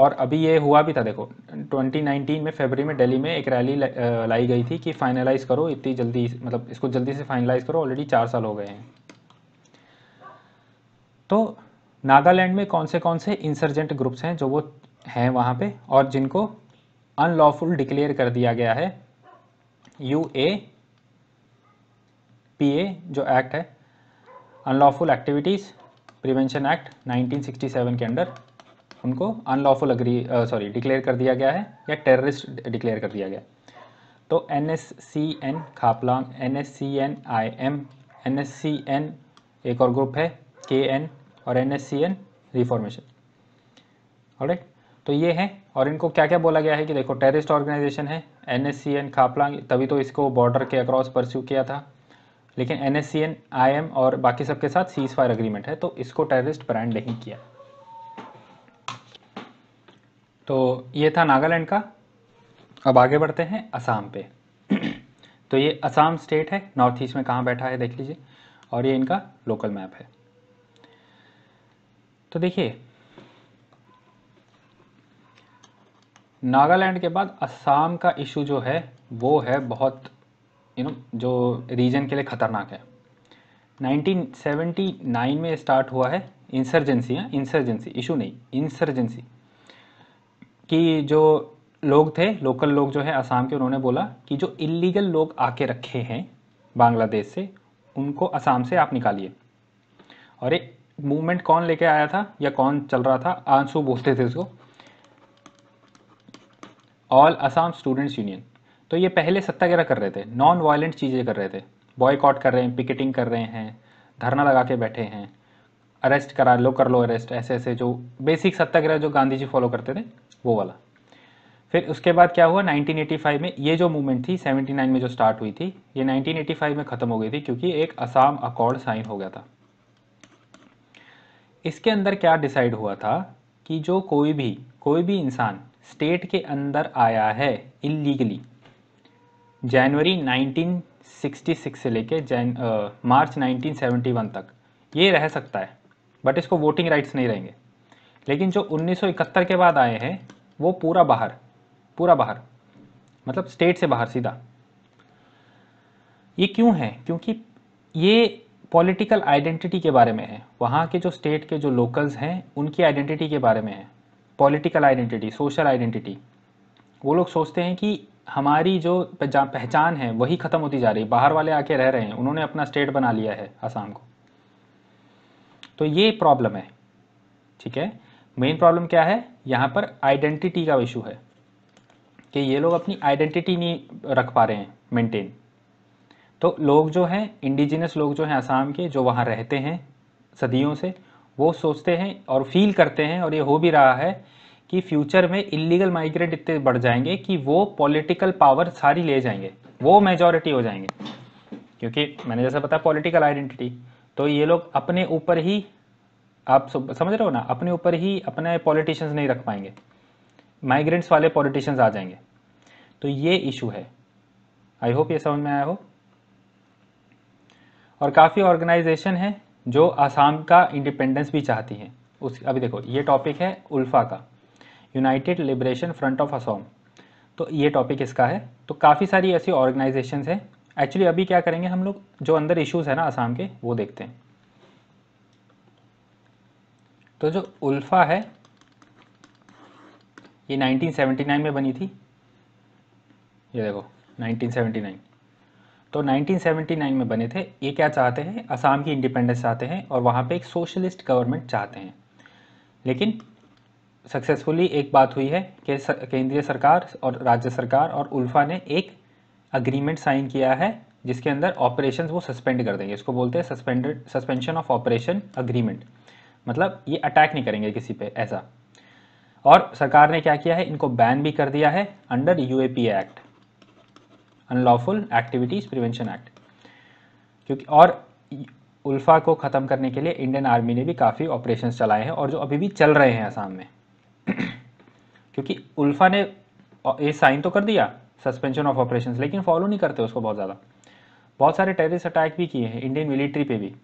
और अभी ये हुआ भी था देखो 2019 में फरवरी में दिल्ली में एक रैली लाई गई थी कि फाइनलाइज करो इतनी जल्दी मतलब इसको जल्दी से फाइनलाइज करो ऑलरेडी चार साल हो गए हैं तो नागालैंड में कौन से कौन से इंसर्जेंट ग्रुप्स हैं जो वो हैं वहाँ पे और जिनको अनलॉफुल डिक्लेयर कर दिया गया है यू ए पी ए जो एक्ट है अनलॉफुल एक्टिविटीज़ प्रिवेंशन एक्ट 1967 के अंडर उनको अनलॉफुल अग्री सॉरी डिक्लेयर कर दिया गया है या टेररिस्ट डिक्लेयर कर दिया गया तो N S C N Khaplang N S C N I M N S C N एक और ग्रुप है के एन और N S C N reformation right तो ये है और इनको क्या क्या बोला गया है कि देखो टेररिस्ट ऑर्गेनाइजेशन है N S C N Khaplang तभी तो इसको बॉर्डर के अक्रॉस परस्यू किया था लेकिन N S C N I M और बाकी सबके साथ सीज फायर अग्रीमेंट है तो इसको टेररिस्ट ब्रांड नहीं किया तो ये था नागालैंड का अब आगे बढ़ते हैं असम पे तो ये असम स्टेट है नॉर्थ ईस्ट में कहाँ बैठा है देख लीजिए और ये इनका लोकल मैप है तो देखिए नागालैंड के बाद असम का इशू जो है वो है बहुत यू नो जो रीजन के लिए ख़तरनाक है 1979 में स्टार्ट हुआ है इंसर्जेंसी है इंसर्जेंसी इशू नहीं इंसर्जेंसी कि जो लोग थे लोकल लोग जो है असम के उन्होंने बोला कि जो इलीगल लोग आके रखे हैं बांग्लादेश से उनको असम से आप निकालिए और ये मूवमेंट कौन लेके आया था या कौन चल रहा था आंसू बोलते थे उसको ऑल असम स्टूडेंट्स यूनियन तो ये पहले सत्याग्रह कर रहे थे नॉन वायलेंट चीज़ें कर रहे थे बॉयकॉट कर रहे हैं पिकेटिंग कर रहे हैं धरना लगा के बैठे हैं अरेस्ट करा लो कर लो अरेस्ट ऐसे ऐसे जो बेसिक सत्याग्रह जो गांधी जी फॉलो करते थे वो वाला फिर उसके बाद क्या हुआ 1985 में ये जो मूवमेंट थी 79 में जो स्टार्ट हुई थी ये 1985 में ख़त्म हो गई थी क्योंकि एक असम अकॉर्ड साइन हो गया था इसके अंदर क्या डिसाइड हुआ था कि जो कोई भी कोई भी इंसान स्टेट के अंदर आया है इलीगली जनवरी 1966 से लेके जैन मार्च 1971 तक ये रह सकता है बट इसको वोटिंग राइट्स नहीं रहेंगे लेकिन जो 1971 के बाद आए हैं वो पूरा बाहर पूरा बाहर मतलब स्टेट से बाहर सीधा ये क्यों है क्योंकि ये पॉलिटिकल आइडेंटिटी के बारे में है वहाँ के जो स्टेट के जो लोकल्स हैं उनकी आइडेंटिटी के बारे में है पॉलिटिकल आइडेंटिटी सोशल आइडेंटिटी वो लोग सोचते हैं कि हमारी जो पहचान है वही ख़त्म होती जा रही है बाहर वाले आके रह रहे हैं उन्होंने अपना स्टेट बना लिया है आसाम को तो ये प्रॉब्लम है ठीक है मेन प्रॉब्लम क्या है यहाँ पर आइडेंटिटी का इशू है कि ये लोग अपनी आइडेंटिटी नहीं रख पा रहे हैं मेंटेन तो लोग जो हैं इंडिजिनस लोग जो हैं आसाम के जो वहाँ रहते हैं सदियों से वो सोचते हैं और फील करते हैं और ये हो भी रहा है कि फ्यूचर में इलीगल माइग्रेंट इतने बढ़ जाएंगे कि वो पॉलिटिकल पावर सारी ले जाएंगे वो मेजॉरिटी हो जाएंगे क्योंकि मैंने जैसा बताया पॉलिटिकल आइडेंटिटी तो ये लोग अपने ऊपर ही आप समझ रहे हो ना अपने ऊपर ही अपने पॉलिटिशियंस नहीं रख पाएंगे माइग्रेंट्स वाले पॉलिटिशियंस आ जाएंगे तो ये इशू है आई होप ये समझ में आया हो और काफ़ी ऑर्गेनाइजेशन है जो आसाम का इंडिपेंडेंस भी चाहती है उस अभी देखो ये टॉपिक है उल्फा का united liberation front of Asom तो ये टॉपिक इसका है तो काफ़ी सारी ऐसी ऑर्गेनाइजेशन है एक्चुअली अभी क्या करेंगे हम लोग जो अंदर इश्यूज़ है ना आसाम के वो देखते हैं तो जो उल्फा है ये 1979 में बनी थी ये देखो 1979 तो 1979 में बने थे ये क्या चाहते हैं असम की इंडिपेंडेंस चाहते हैं और वहाँ पे एक सोशलिस्ट गवर्नमेंट चाहते हैं लेकिन सक्सेसफुली एक बात हुई है कि केंद्रीय सरकार और राज्य सरकार और उल्फा ने एक अग्रीमेंट साइन किया है जिसके अंदर ऑपरेशन वो सस्पेंड कर देंगे इसको बोलते हैं suspended suspension of operation agreement मतलब ये अटैक नहीं करेंगे किसी पे ऐसा और सरकार ने क्या किया है इनको बैन भी कर दिया है under UAP act unlawful activities prevention act क्योंकि और उल्फा को ख़त्म करने के लिए इंडियन आर्मी ने भी काफ़ी ऑपरेशन चलाए हैं और जो अभी भी चल रहे हैं आसाम में क्योंकि उल्फा ने ये साइन तो कर दिया सस्पेंशन ऑफ ऑपरेशन लेकिन फॉलो नहीं करते उसको बहुत ज़्यादा बहुत सारे टेररिस्ट अटैक भी किए हैं इंडियन मिलिट्री पे भी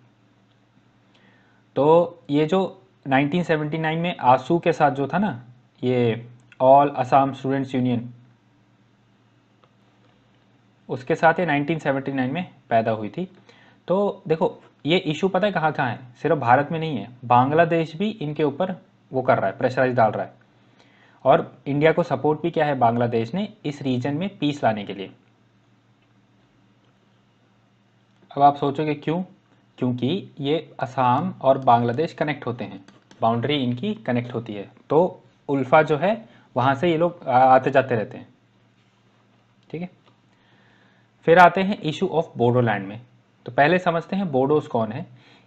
तो ये जो 1979 में आसू के साथ जो था ना ये ऑल असम स्टूडेंट्स यूनियन उसके साथ ये 1979 में पैदा हुई थी तो देखो ये इशू पता है कहाँ कहाँ है सिर्फ भारत में नहीं है बांग्लादेश भी इनके ऊपर वो कर रहा है प्रेशराइज डाल रहा है और इंडिया को सपोर्ट भी किया है बांग्लादेश ने इस रीजन में पीस लाने के लिए अब आप सोचोगे क्यों क्योंकि ये असम और बांग्लादेश कनेक्ट होते हैं बाउंड्री इनकी कनेक्ट होती है तो उल्फा जो है वहाँ से ये लोग आते जाते रहते हैं ठीक है फिर आते हैं इशू ऑफ बोडोलैंड में तो पहले समझते हैं बोडोस कौन है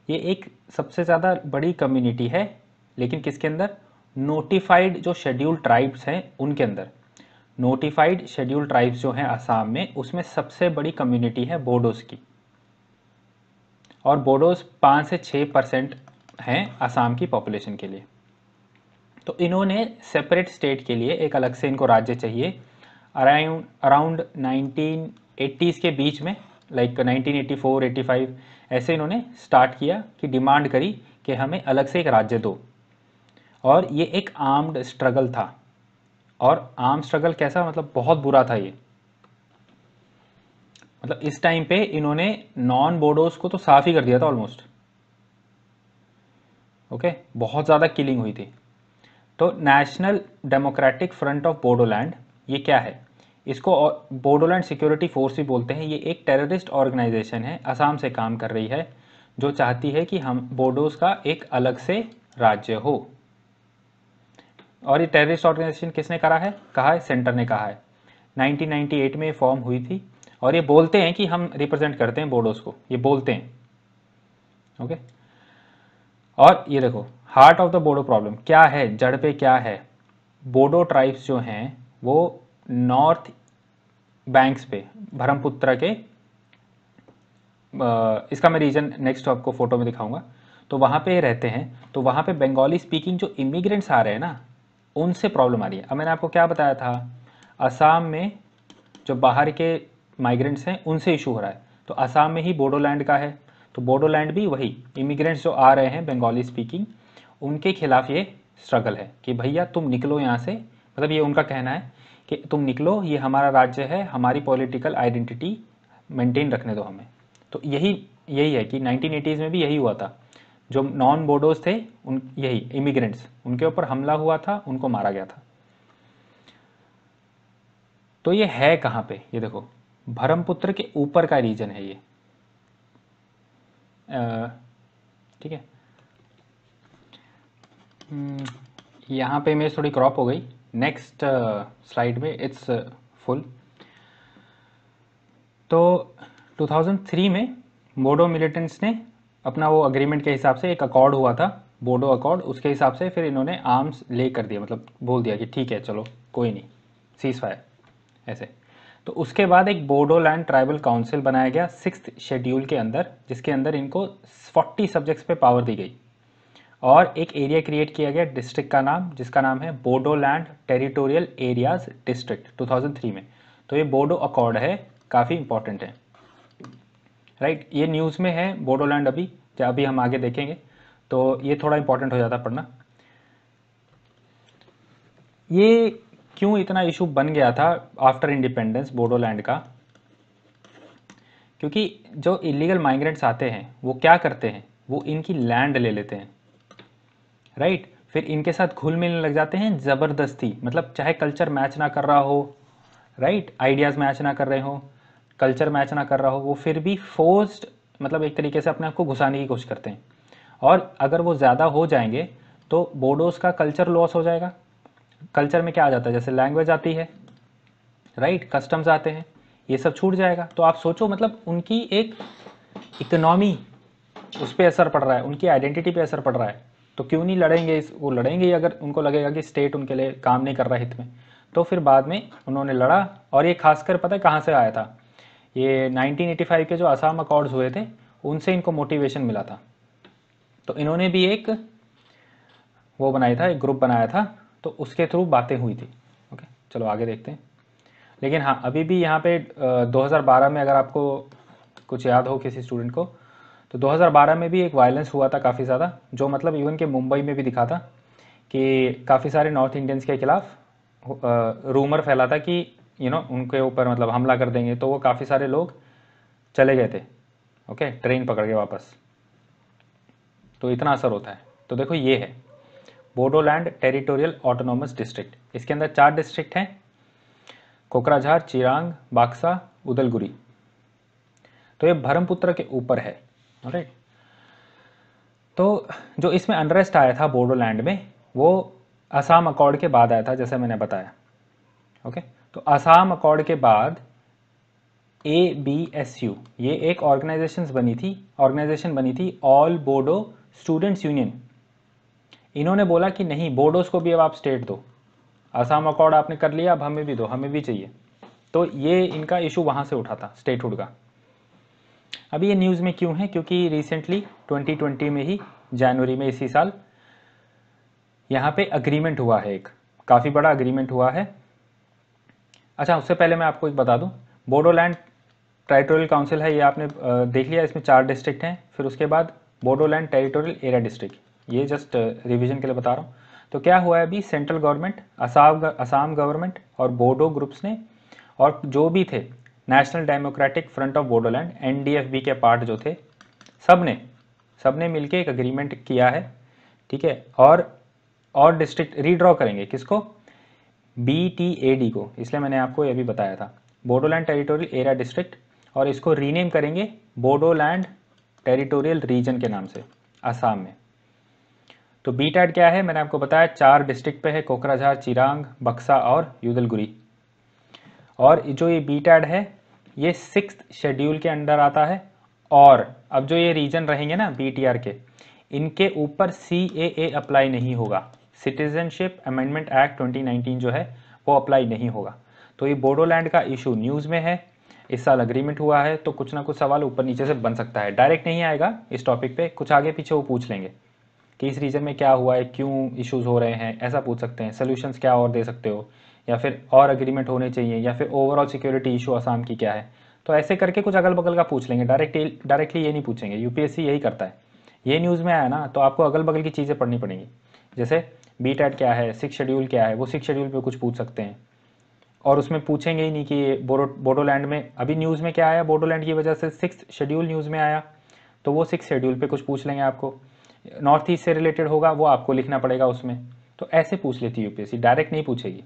ये एक सबसे ज़्यादा बड़ी कम्युनिटी है लेकिन किसके अंदर नोटिफाइड जो शेड्यूल ट्राइब्स हैं उनके अंदर नोटिफाइड शेड्यूल ट्राइब्स जो हैं आसाम में उसमें सबसे बड़ी कम्युनिटी है बोडोस की और बोडोस पाँच से छः परसेंट हैं आसाम की पॉपुलेशन के लिए तो इन्होंने सेपरेट स्टेट के लिए एक अलग से इनको राज्य चाहिए अराउंड अराउंड नाइनटीन एट्टीज़ के बीच में like nineteen eighty four eighty five ऐसे इन्होंने स्टार्ट किया कि डिमांड करी कि हमें अलग से एक राज्य दो और ये एक आर्म्ड स्ट्रगल था और आर्म स्ट्रगल कैसा मतलब बहुत बुरा था ये मतलब इस टाइम पे इन्होंने नॉन बोडोस को तो साफ ही कर दिया था ऑलमोस्ट ओके okay? बहुत ज़्यादा किलिंग हुई थी तो national democratic front of Bodoland ये क्या है इसको बोडोलैंड सिक्योरिटी फोर्स भी बोलते हैं ये एक टेररिस्ट ऑर्गेनाइजेशन है असम से काम कर रही है जो चाहती है कि हम बोडोस का एक अलग से राज्य हो और ये टेररिस्ट ऑर्गेनाइजेशन किसने करा है कहा है सेंटर ने कहा है 1998 में फॉर्म हुई थी और ये बोलते हैं कि हम रिप्रेजेंट करते हैं बोडोस को ये बोलते हैं ओके और ये देखो heart of the Bodo problem क्या है जड़ पे क्या है बोडो ट्राइब्स जो हैं वो नॉर्थ बैंक्स पे ब्रह्मपुत्र के इसका मैं रीजन नेक्स्ट तो आपको फोटो में दिखाऊंगा तो वहाँ पे रहते हैं तो वहाँ पे बंगाली स्पीकिंग जो इमिग्रेंट्स आ रहे हैं ना उनसे प्रॉब्लम आ रही है अब मैंने आपको क्या बताया था असम में जो बाहर के माइग्रेंट्स हैं उनसे इशू हो रहा है तो असम में ही बोडोलैंड का है तो बोडोलैंड भी वही इमिग्रेंट्स जो आ रहे हैं बंगाली स्पीकिंग उनके खिलाफ ये स्ट्रगल है कि भैया तुम निकलो यहाँ से मतलब ये उनका कहना है कि तुम निकलो ये हमारा राज्य है हमारी पॉलिटिकल आइडेंटिटी मेंटेन रखने दो हमें तो यही यही है कि नाइनटीन में भी यही हुआ था जो नॉन बोडोज थे उन यही इमिग्रेंट्स उनके ऊपर हमला हुआ था उनको मारा गया था तो ये है कहां पे ये देखो भरमपुत्र के ऊपर का रीजन है ये ठीक है हम्म, यहां पे मेरी थोड़ी क्रॉप हो गई नेक्स्ट स्लाइड uh, में इट्स फुल uh, तो 2003 में बोडो मिलिटेंट्स ने अपना वो अग्रीमेंट के हिसाब से एक अकॉर्ड हुआ था बोडो अकॉर्ड उसके हिसाब से फिर इन्होंने आर्म्स ले कर दिया मतलब बोल दिया कि ठीक है चलो कोई नहीं सीज फायर ऐसे तो उसके बाद एक बोडोलैंड ट्राइबल काउंसिल बनाया गया सिक्स शेड्यूल के अंदर जिसके अंदर इनको फोर्टी सब्जेक्ट्स पे पावर दी गई और एक एरिया क्रिएट किया गया डिस्ट्रिक्ट का नाम जिसका नाम है बोडोलैंड टेरिटोरियल एरियाज डिस्ट्रिक्ट 2003 में तो ये बोडो अकॉर्ड है काफ़ी इंपॉर्टेंट है राइट right, ये न्यूज़ में है बोडोलैंड अभी क्या अभी हम आगे देखेंगे तो ये थोड़ा इंपॉर्टेंट हो जाता पढ़ना ये क्यों इतना इशू बन गया था आफ्टर इंडिपेंडेंस बोडोलैंड का क्योंकि जो इलीगल माइग्रेंट्स आते हैं वो क्या करते हैं वो इनकी लैंड ले लेते हैं राइट फिर इनके साथ घुल मिलने लग जाते हैं ज़बरदस्ती मतलब चाहे कल्चर मैच ना कर रहा हो राइट आइडियाज़ मैच ना कर रहे हो कल्चर मैच ना कर रहा हो वो फिर भी फोर्स मतलब एक तरीके से अपने आप को घुसाने की कोशिश करते हैं और अगर वो ज़्यादा हो जाएंगे तो बोडोस का कल्चर लॉस हो जाएगा कल्चर में क्या आ जाता है जैसे लैंग्वेज आती है राइट कस्टम्स आते हैं ये सब छूट जाएगा तो आप सोचो मतलब उनकी एक इकोनॉमी उस पर असर पड़ रहा है उनकी आइडेंटिटी पे असर पड़ रहा है तो क्यों नहीं लड़ेंगे इस वो लड़ेंगे ही अगर उनको लगेगा कि स्टेट उनके लिए काम नहीं कर रहा हित में तो फिर बाद में उन्होंने लड़ा और ये खासकर पता है कहाँ से आया था ये 1985 के जो आसाम अकॉर्ड्स हुए थे उनसे इनको मोटिवेशन मिला था तो इन्होंने भी एक वो बनाया था एक ग्रुप बनाया था तो उसके थ्रू बातें हुई थी ओके चलो आगे देखते हैं लेकिन हाँ अभी भी यहाँ पे दो में अगर आपको कुछ याद हो किसी स्टूडेंट को तो 2012 में भी एक वायलेंस हुआ था काफ़ी ज़्यादा जो मतलब इवन के मुंबई में भी दिखा था कि काफ़ी सारे नॉर्थ इंडियंस के खिलाफ रूमर फैला था कि यू नो उनके ऊपर मतलब हमला कर देंगे तो वो काफ़ी सारे लोग चले गए थे ओके ट्रेन पकड़ के वापस तो इतना असर होता है तो देखो ये है बोडोलैंड टेरिटोरियल ऑटोनोमस डिस्ट्रिक्ट इसके अंदर चार डिस्ट्रिक्ट हैं कोकराझार चिरांग बाक्सा उदलगुरी तो ये ब्रह्मपुत्र के ऊपर है राइट तो जो इसमें अनरेस्ट आया था बोडोलैंड में वो असम अकॉर्ड के बाद आया था जैसे मैंने बताया ओके तो असम अकॉर्ड के बाद ए बी एस यू ये एक ऑर्गेनाइजेशन बनी थी ऑर्गेनाइजेशन बनी थी ऑल बोडो स्टूडेंट्स यूनियन इन्होंने बोला कि नहीं बोडोस को भी अब आप स्टेट दो असम अकॉर्ड आपने कर लिया अब हमें भी दो हमें भी चाहिए तो ये इनका इशू वहाँ से उठा था स्टेटहुड का अभी ये न्यूज़ में क्यों है क्योंकि रिसेंटली 2020 में ही जनवरी में इसी साल यहाँ पे अग्रीमेंट हुआ है एक काफ़ी बड़ा अग्रीमेंट हुआ है अच्छा उससे पहले मैं आपको एक बता दूँ बोडोलैंड टेरिटोरियल काउंसिल है ये आपने देख लिया इसमें चार डिस्ट्रिक्ट हैं फिर उसके बाद बोडोलैंड टेरिटोरियल एरिया डिस्ट्रिक्ट ये जस्ट रिविजन के लिए बता रहा हूँ तो क्या हुआ है अभी central government Assam Assam government और बोडो ग्रुप्स ने और जो भी थे national democratic front of Bodoland NDFB के पार्ट जो थे सब ने सब ने मिल एक अग्रीमेंट किया है ठीक है और और डिस्ट्रिक्ट रीड्रॉ करेंगे किसको बी टी ए डी को इसलिए मैंने आपको ये भी बताया था बोडोलैंड टेरिटोरियल एरिया डिस्ट्रिक्ट और इसको रीनेम करेंगे बोडोलैंड टेरिटोरियल रीजन के नाम से आसाम में तो बी टैड क्या है मैंने आपको बताया चार डिस्ट्रिक्ट पे है कोकराझार चिरांग बक्सा और युदलगुरी और जो ये बी टैड है ये सिक्स शेड्यूल के अंडर आता है और अब जो ये रीजन रहेंगे ना बी के इनके ऊपर सी अप्लाई नहीं होगा सिटीजनशिप अमेंडमेंट एक्ट 2019 जो है वो अप्लाई नहीं होगा तो ये बोडोलैंड का इशू न्यूज़ में है इस साल अग्रीमेंट हुआ है तो कुछ ना कुछ सवाल ऊपर नीचे से बन सकता है डायरेक्ट नहीं आएगा इस टॉपिक पे कुछ आगे पीछे वो पूछ लेंगे कि इस रीजन में क्या हुआ है क्यों इश्यूज़ हो रहे हैं ऐसा पूछ सकते हैं सोल्यूशंस क्या और दे सकते हो या फिर और अग्रीमेंट होने चाहिए या फिर ओवरऑल सिक्योरिटी इशू आसाम की क्या है तो ऐसे करके कुछ अगल बगल का पूछ लेंगे डायरेक्ट डायरेक्टली ये नहीं पूछेंगे यूपीएससी यही करता है ये न्यूज़ में आया ना तो आपको अगल बगल की चीज़ें पढ़नी पड़ेंगी जैसे बी टैट क्या है सिक्स शेड्यूल क्या है वो सिक्स शेड्यूल पर कुछ पूछ सकते हैं और उसमें पूछेंगे ही नहीं कि ये बोडो बोडोलैंड में अभी न्यूज़ में क्या आया बोडोलैंड की वजह से सिक्स शेड्यूल न्यूज़ में आया तो वो सिक्स शेड्यूल पे कुछ पूछ लेंगे आपको नॉर्थ ईस्ट से रिलेटेड होगा वो आपको लिखना पड़ेगा उसमें तो ऐसे पूछ लेती यूपीएससी डायरेक्ट नहीं पूछेगी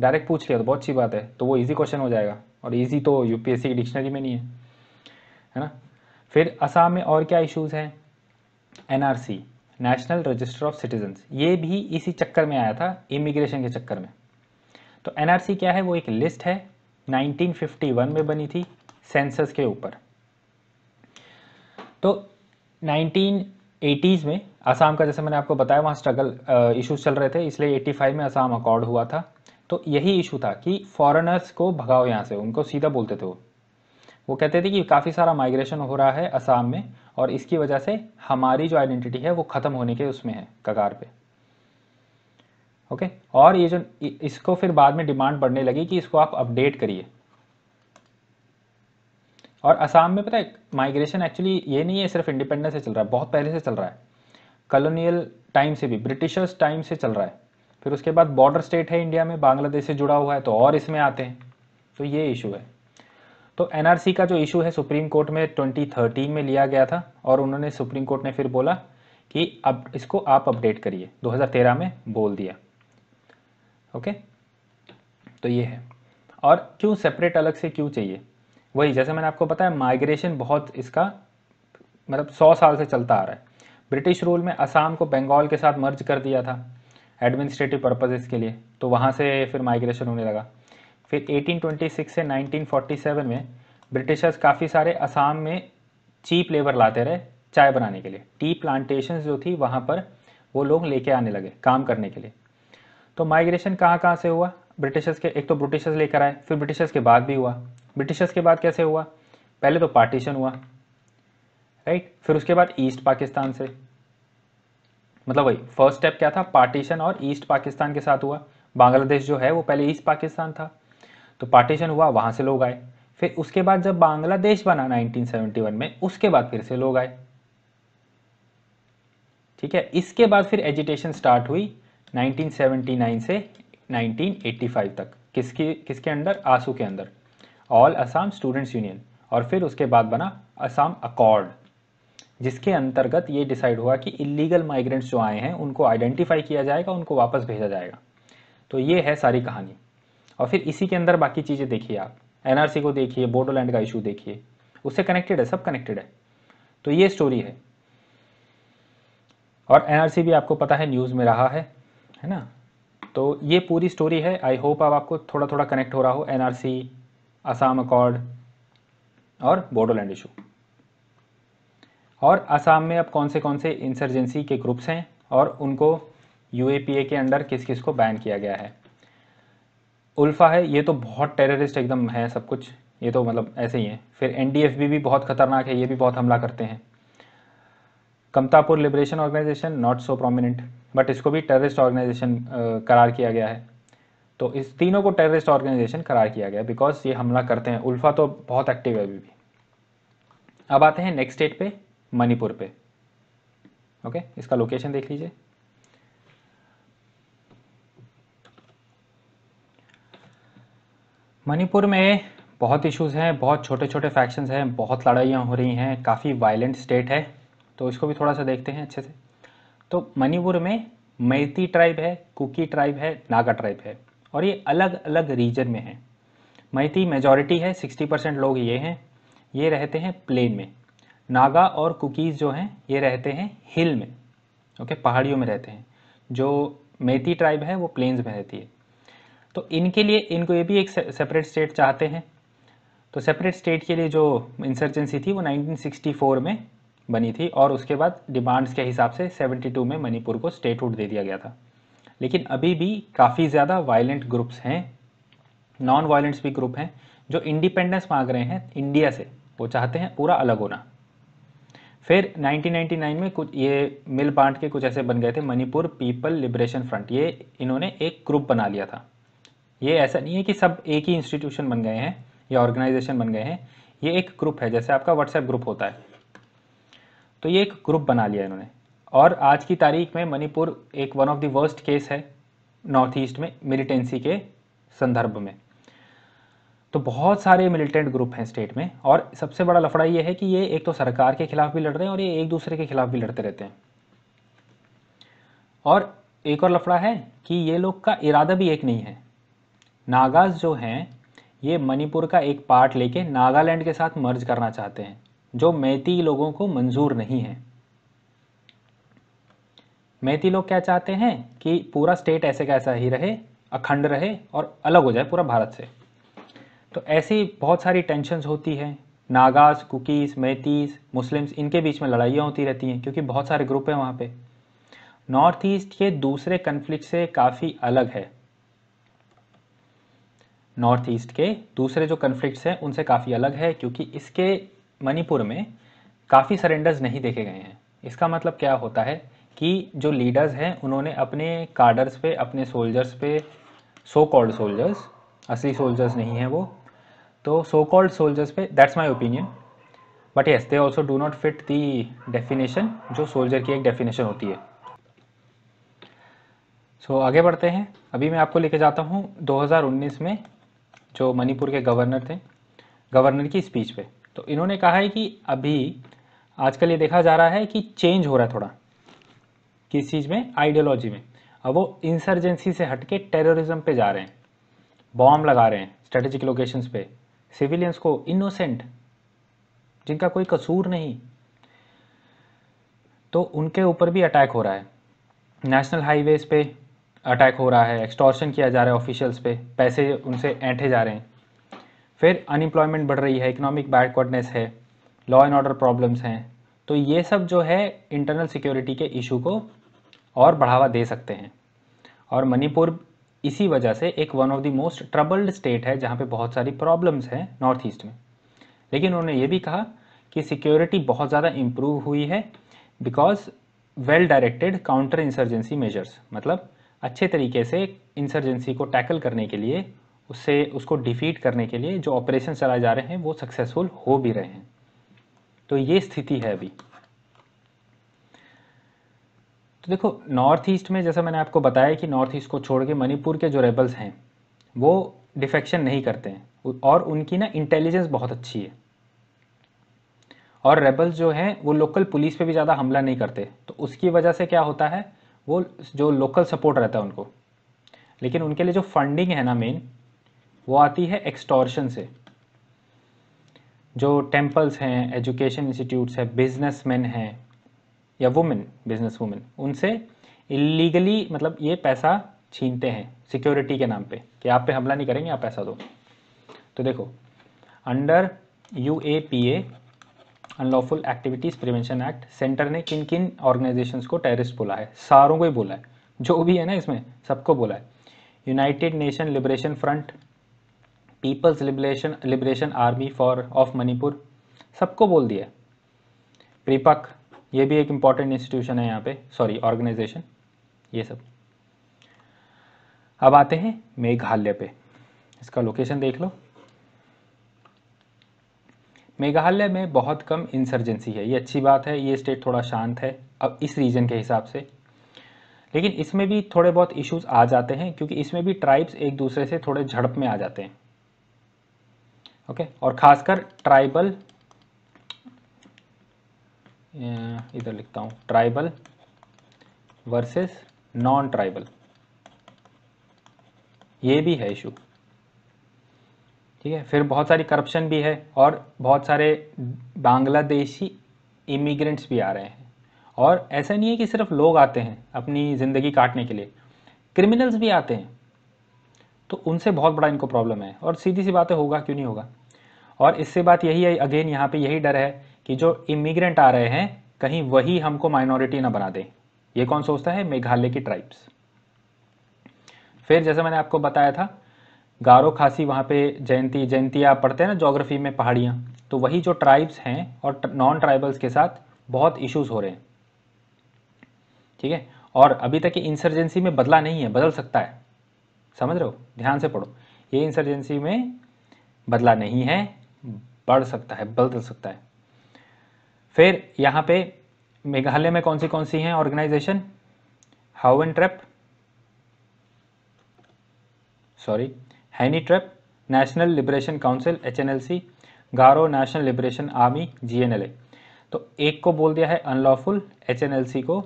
डायरेक्ट पूछ लिया तो बहुत अच्छी बात है तो वो इजी क्वेश्चन हो जाएगा और इजी तो यूपीएससी की डिक्शनरी में नहीं है है ना फिर असम में और क्या इश्यूज़ हैं NRC national register of citizens ये भी इसी चक्कर में आया था इमिग्रेशन के चक्कर में तो एनआरसी क्या है वो एक लिस्ट है नाइनटीन में बनी थी सेंसस के ऊपर तो 1980s में असम का जैसे मैंने आपको बताया वहाँ स्ट्रगल इश्यूज चल रहे थे इसलिए 85 में असम अकॉर्ड हुआ था तो यही इशू था कि फॉरेनर्स को भगाओ यहाँ से उनको सीधा बोलते थे वो वो कहते थे कि काफ़ी सारा माइग्रेशन हो रहा है असम में और इसकी वजह से हमारी जो आइडेंटिटी है वो ख़त्म होने के उसमें है कगार पे ओके और ये जो इसको फिर बाद में डिमांड बढ़ने लगी कि इसको आप अपडेट करिए और असम में पता है माइग्रेशन एक्चुअली ये नहीं है सिर्फ इंडिपेंडेंस से चल रहा है बहुत पहले से चल रहा है कलोनियल टाइम से भी ब्रिटिशर्स टाइम से चल रहा है फिर उसके बाद बॉर्डर स्टेट है इंडिया में बांग्लादेश से जुड़ा हुआ है तो और इसमें आते हैं तो ये इशू है तो एनआरसी का जो इशू है सुप्रीम कोर्ट में 2013 में लिया गया था और उन्होंने सुप्रीम कोर्ट ने फिर बोला कि अब इसको आप अपडेट करिए 2013 में बोल दिया ओके तो ये है और क्यों सेपरेट अलग से क्यों चाहिए वही जैसे मैंने आपको बताया माइग्रेशन बहुत इसका मतलब सौ साल से चलता आ रहा है ब्रिटिश रूल में असम को बंगाल के साथ मर्ज कर दिया था एडमिनिस्ट्रेटिव पर्पजेज़ के लिए तो वहाँ से फिर माइग्रेशन होने लगा फिर 1826 से 1947 में ब्रिटिशर्स काफ़ी सारे असम में चीप लेबर लाते रहे चाय बनाने के लिए टी प्लांटेशन जो थी वहाँ पर वो लोग लेके आने लगे काम करने के लिए तो माइग्रेशन कहाँ कहाँ से हुआ ब्रिटिशर्स के एक तो ब्रिटिशर्स लेकर आए फिर ब्रिटिशर्स के बाद भी हुआ ब्रिटिशर्स के बाद कैसे हुआ पहले तो पार्टीशन हुआ राइट फिर उसके बाद ईस्ट पाकिस्तान से मतलब वही फर्स्ट स्टेप क्या था पार्टीशन और ईस्ट पाकिस्तान के साथ हुआ बांग्लादेश जो है वो पहले ईस्ट पाकिस्तान था तो पार्टीशन हुआ वहाँ से लोग आए फिर उसके बाद जब बांग्लादेश बना 1971 में उसके बाद फिर से लोग आए ठीक है इसके बाद फिर एजुटेशन स्टार्ट हुई 1979 से 1985 तक किसकी किसके अंडर आंसू के अंदर ऑल असम स्टूडेंट्स यूनियन और फिर उसके बाद बना असम अकॉर्ड जिसके अंतर्गत ये डिसाइड हुआ कि इलीगल माइग्रेंट्स जो आए हैं उनको आइडेंटिफाई किया जाएगा उनको वापस भेजा जाएगा तो ये है सारी कहानी और फिर इसी के अंदर बाकी चीज़ें देखिए आप एनआरसी को देखिए बोडोलैंड का इशू देखिए उससे कनेक्टेड है सब कनेक्टेड है तो ये स्टोरी है और एनआरसी भी आपको पता है न्यूज़ में रहा है है ना तो ये पूरी स्टोरी है आई होप अब आपको थोड़ा थोड़ा कनेक्ट हो रहा हो एनआरसी आसाम अकॉर्ड और बोडोलैंड इशू और असम में अब कौन से कौन से इंसर्जेंसी के ग्रुप्स हैं और उनको यू के अंडर किस किस को बैन किया गया है उल्फा है ये तो बहुत टेररिस्ट एकदम है सब कुछ ये तो मतलब ऐसे ही है फिर एन भी बहुत खतरनाक है ये भी बहुत हमला करते हैं Kamtapur liberation organization not so prominent but इसको भी टेररिस्ट ऑर्गेनाइजेशन करार किया गया है तो इस तीनों को टेररिस्ट ऑर्गेनाइजेशन करार किया गया बिकॉज ये हमला करते हैं उल्फा तो बहुत एक्टिव है अभी भी अब आते हैं नेक्स्ट स्टेट पे मणिपुर पे ओके इसका लोकेशन देख लीजिए मणिपुर में बहुत इश्यूज हैं बहुत छोटे छोटे फैक्शंस हैं बहुत लड़ाइयाँ हो रही हैं काफ़ी वायलेंट स्टेट है तो इसको भी थोड़ा सा देखते हैं अच्छे से तो मणिपुर में मैती ट्राइब है कुकी ट्राइब है नागा ट्राइब है और ये अलग अलग रीजन में है मैती मेजॉरिटी है 60 परसेंट लोग ये हैं ये रहते हैं प्लेन में नागा और कुकीज़ जो हैं ये रहते हैं हिल में ओके पहाड़ियों में रहते हैं जो मेथी ट्राइब है वो प्लेन्स में रहती है तो इनके लिए इनको ये भी एक सेपरेट स्टेट चाहते हैं तो सेपरेट स्टेट के लिए जो इंसर्जेंसी थी वो 1964 में बनी थी और उसके बाद डिमांड्स के हिसाब से 72 में मणिपुर को स्टेटहुड दे दिया गया था लेकिन अभी भी काफ़ी ज़्यादा वायलेंट ग्रुप्स हैं नॉन वायलेंट्स भी ग्रुप हैं जो इंडिपेंडेंस मांग रहे हैं इंडिया से वो चाहते हैं पूरा अलग होना फिर 1999 में कुछ ये मिल बांट के कुछ ऐसे बन गए थे मणिपुर पीपल लिबरेशन फ्रंट ये इन्होंने एक ग्रुप बना लिया था ये ऐसा नहीं है कि सब एक ही इंस्टीट्यूशन बन गए हैं या ऑर्गेनाइजेशन बन गए हैं ये एक ग्रुप है जैसे आपका व्हाट्सएप ग्रुप होता है तो ये एक ग्रुप बना लिया इन्होंने और आज की तारीख में मणिपुर एक one of the worst case है नॉर्थ ईस्ट में मिलिटेंसी के संदर्भ में तो बहुत सारे मिलिटेंट ग्रुप हैं स्टेट में और सबसे बड़ा लफड़ा ये है कि ये एक तो सरकार के खिलाफ भी लड़ रहे हैं और ये एक दूसरे के खिलाफ भी लड़ते रहते हैं और एक और लफड़ा है कि ये लोग का इरादा भी एक नहीं है नागाज जो हैं ये मणिपुर का एक पार्ट लेके नागालैंड के साथ मर्ज करना चाहते हैं जो मैती लोगों को मंजूर नहीं है मैती लोग क्या चाहते हैं कि पूरा स्टेट ऐसे का ऐसा ही रहे अखंड रहे और अलग हो जाए पूरा भारत से तो ऐसी बहुत सारी टेंशनस होती हैं नागास कुकीज़ मैतीस मुस्लिम्स इनके बीच में लड़ाइयाँ होती रहती हैं क्योंकि बहुत सारे ग्रुप हैं वहाँ पे नॉर्थ ईस्ट ये दूसरे कन्फ्लिक्ट से काफ़ी अलग है नॉर्थ ईस्ट के दूसरे जो कन्फ्लिक्ट्स हैं उनसे काफ़ी अलग है क्योंकि इसके मणिपुर में काफ़ी सरेंडर्स नहीं देखे गए हैं इसका मतलब क्या होता है कि जो लीडर्स हैं उन्होंने अपने कार्डर्स पे अपने सोल्जर्स पे सो कॉल्ड सोल्जर्स असली सोल्जर्स नहीं हैं वो तो सो कॉल्ड सोल्जर्स पे that's my opinion but yes they also do not fit the definition जो सोल्जर की एक डेफिनेशन होती है सो so, आगे बढ़ते हैं अभी मैं आपको लेके जाता हूँ 2019 में जो मणिपुर के गवर्नर थे गवर्नर की स्पीच पे तो इन्होंने कहा है कि अभी आजकल ये देखा जा रहा है कि चेंज हो रहा है थोड़ा किस चीज़ में आइडियोलॉजी में अब वो इंसर्जेंसी से हट के टेररिज्म पे जा रहे हैं बॉम्ब लगा रहे हैं स्ट्रेटेजिक लोकेशंस पे सिविलियंस को इनोसेंट जिनका कोई कसूर नहीं तो उनके ऊपर भी अटैक हो रहा है नेशनल हाईवेज़ पे अटैक हो रहा है एक्सटॉर्शन किया जा रहा है ऑफिशियल्स पे पैसे उनसे ऐंठे जा रहे हैं फिर अनएम्प्लॉयमेंट बढ़ रही है इकोनॉमिक बैकवर्डनेस है लॉ एंड ऑर्डर प्रॉब्लम्स हैं तो ये सब जो है इंटरनल सिक्योरिटी के इशू को और बढ़ावा दे सकते हैं और मणिपुर इसी वजह से एक one of the most troubled state है जहाँ पे बहुत सारी प्रॉब्लम्स हैं नॉर्थ ईस्ट में लेकिन उन्होंने ये भी कहा कि सिक्योरिटी बहुत ज़्यादा इम्प्रूव हुई है because well directed counter insurgency measures मतलब अच्छे तरीके से इंसर्जेंसी को टैकल करने के लिए उससे उसको डिफीट करने के लिए जो ऑपरेशन चलाए जा रहे हैं वो सक्सेसफुल हो भी रहे हैं तो ये स्थिति है अभी तो देखो नॉर्थ ईस्ट में जैसा मैंने आपको बताया कि नॉर्थ ईस्ट को छोड़ के मणिपुर के जो रेबल्स हैं वो डिफेक्शन नहीं करते हैं और उनकी ना इंटेलिजेंस बहुत अच्छी है और रेबल्स जो हैं वो लोकल पुलिस पे भी ज़्यादा हमला नहीं करते तो उसकी वजह से क्या होता है वो जो लोकल सपोर्ट रहता है उनको लेकिन उनके लिए जो फंडिंग है ना मेन वो आती है एक्सटॉर्शन से जो टेम्पल्स हैं एजुकेशन इंस्टीट्यूट्स हैं बिजनेसमैन हैं या वुमेन बिजनेस वुमेन उनसे इलीगली मतलब ये पैसा छीनते हैं सिक्योरिटी के नाम पे कि आप पे हमला नहीं करेंगे आप पैसा दो तो देखो under U A P A unlawful activities prevention act centre ने किन किन ऑर्गेनाइजेशन को टेररिस्ट बोला है सारों को ही बोला है जो भी है ना इसमें सबको बोला है united nation liberation front people's liberation liberation army for of Manipur सबको बोल दिया प्रीपक ये भी एक इम्पॉर्टेंट इंस्टीट्यूशन है यहाँ पे सॉरी ऑर्गेनाइजेशन ये सब अब आते हैं मेघालय पे इसका लोकेशन देख लो मेघालय में बहुत कम इंसर्जेंसी है ये अच्छी बात है ये स्टेट थोड़ा शांत है अब इस रीजन के हिसाब से लेकिन इसमें भी थोड़े बहुत इश्यूज आ जाते हैं क्योंकि इसमें भी ट्राइब्स एक दूसरे से थोड़े झड़प में आ जाते हैं ओके और खासकर ट्राइबल इधर लिखता हूँ ट्राइबल वर्सेस नॉन ट्राइबल ये भी है इशू ठीक है फिर बहुत सारी करप्शन भी है और बहुत सारे बांग्लादेशी इमिग्रेंट्स भी आ रहे हैं और ऐसा नहीं है कि सिर्फ लोग आते हैं अपनी ज़िंदगी काटने के लिए क्रिमिनल्स भी आते हैं तो उनसे बहुत बड़ा इनको प्रॉब्लम है और सीधी सी बातें होगा क्यों नहीं होगा और इससे बात यही है अगेन यहाँ पे यही डर है कि जो इमिग्रेंट आ रहे हैं कहीं वही हमको माइनॉरिटी ना बना दें ये कौन सोचता है मेघालय की ट्राइब्स फिर जैसे मैंने आपको बताया था गारो खासी वहाँ पे जयंती जयंती आप पढ़ते हैं ना जोग्राफी में पहाड़ियाँ तो वही जो ट्राइब्स हैं और नॉन ट्राइबल्स के साथ बहुत इश्यूज हो रहे हैं ठीक है और अभी तक इंसर्जेंसी में बदला नहीं है बदल सकता है समझ रहे हो ध्यान से पढ़ो ये इंसर्जेंसी में बदला नहीं है बढ़ सकता है बदल सकता है फिर यहाँ पे मेघालय में कौन सी कौन सी हैं organization Hynniewtrep sorry Hynniewtrep national liberation council H N L C Garo national liberation army G N L A तो एक को बोल दिया है unlawful H N L C को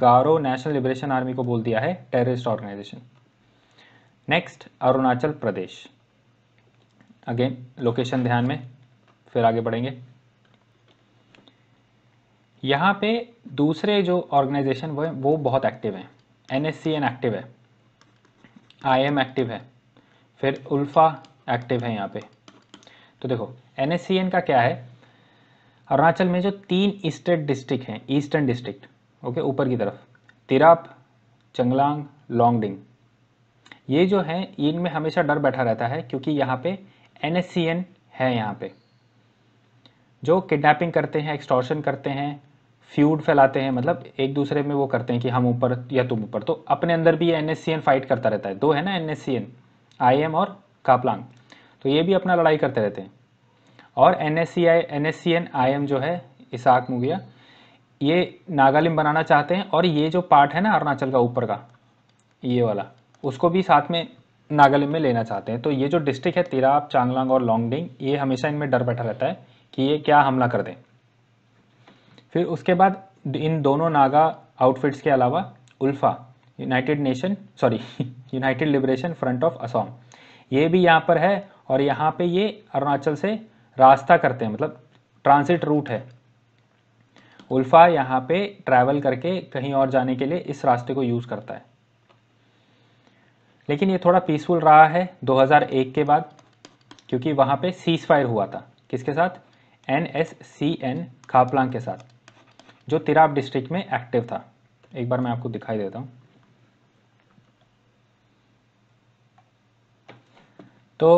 गारो नेशनल लिबरेशन आर्मी को बोल दिया है terrorist organization next Arunachal Pradesh again location ध्यान में फिर आगे बढ़ेंगे यहाँ पे दूसरे जो ऑर्गेनाइजेशन वो वो बहुत एक्टिव हैं N S C N active है आई एम एक्टिव है फिर उल्फा एक्टिव है यहाँ पे तो देखो एन एस सी एन का क्या है अरुणाचल में जो तीन ईस्टेट डिस्ट्रिक्ट हैं ईस्टर्न डिस्ट्रिक्ट ओके ऊपर की तरफ तिराप चंगलांग लॉन्गडिंग ये जो हैं इनमें हमेशा डर बैठा रहता है क्योंकि यहाँ पे एन है यहाँ पे जो किडनैपिंग करते हैं एक्सटॉर्शन करते हैं फ्यूड फैलाते हैं मतलब एक दूसरे में वो करते हैं कि हम ऊपर या तुम ऊपर तो अपने अंदर भी एन एस फाइट करता रहता है दो है ना एन एस एम और कापलांग तो ये भी अपना लड़ाई करते रहते हैं और एन एस सी एम जो है इसाक मुगिया ये नागालिम बनाना चाहते हैं और ये जो पार्ट है ना अरुणाचल का ऊपर का ये वाला उसको भी साथ में नागालिम में लेना चाहते हैं तो ये जो डिस्ट्रिक्ट है तिराप चांगलांग और लॉन्गडिंग ये हमेशा इनमें डर बैठा रहता है कि ये क्या हमला कर दें फिर उसके बाद इन दोनों नागा आउटफिट्स के अलावा ULFA united nation sorry united liberation front of Assam ये भी यहाँ पर है और यहाँ पे ये अरुणाचल से रास्ता करते हैं मतलब ट्रांसिट रूट है उल्फा यहाँ पे ट्रैवल करके कहीं और जाने के लिए इस रास्ते को यूज़ करता है लेकिन ये थोड़ा पीसफुल रहा है 2001 के बाद क्योंकि वहाँ पे सीज फायर हुआ था किसके साथ N S C N Khaplang के साथ जो तिराप डिस्ट्रिक्ट में एक्टिव था एक बार मैं आपको दिखाई देता हूँ तो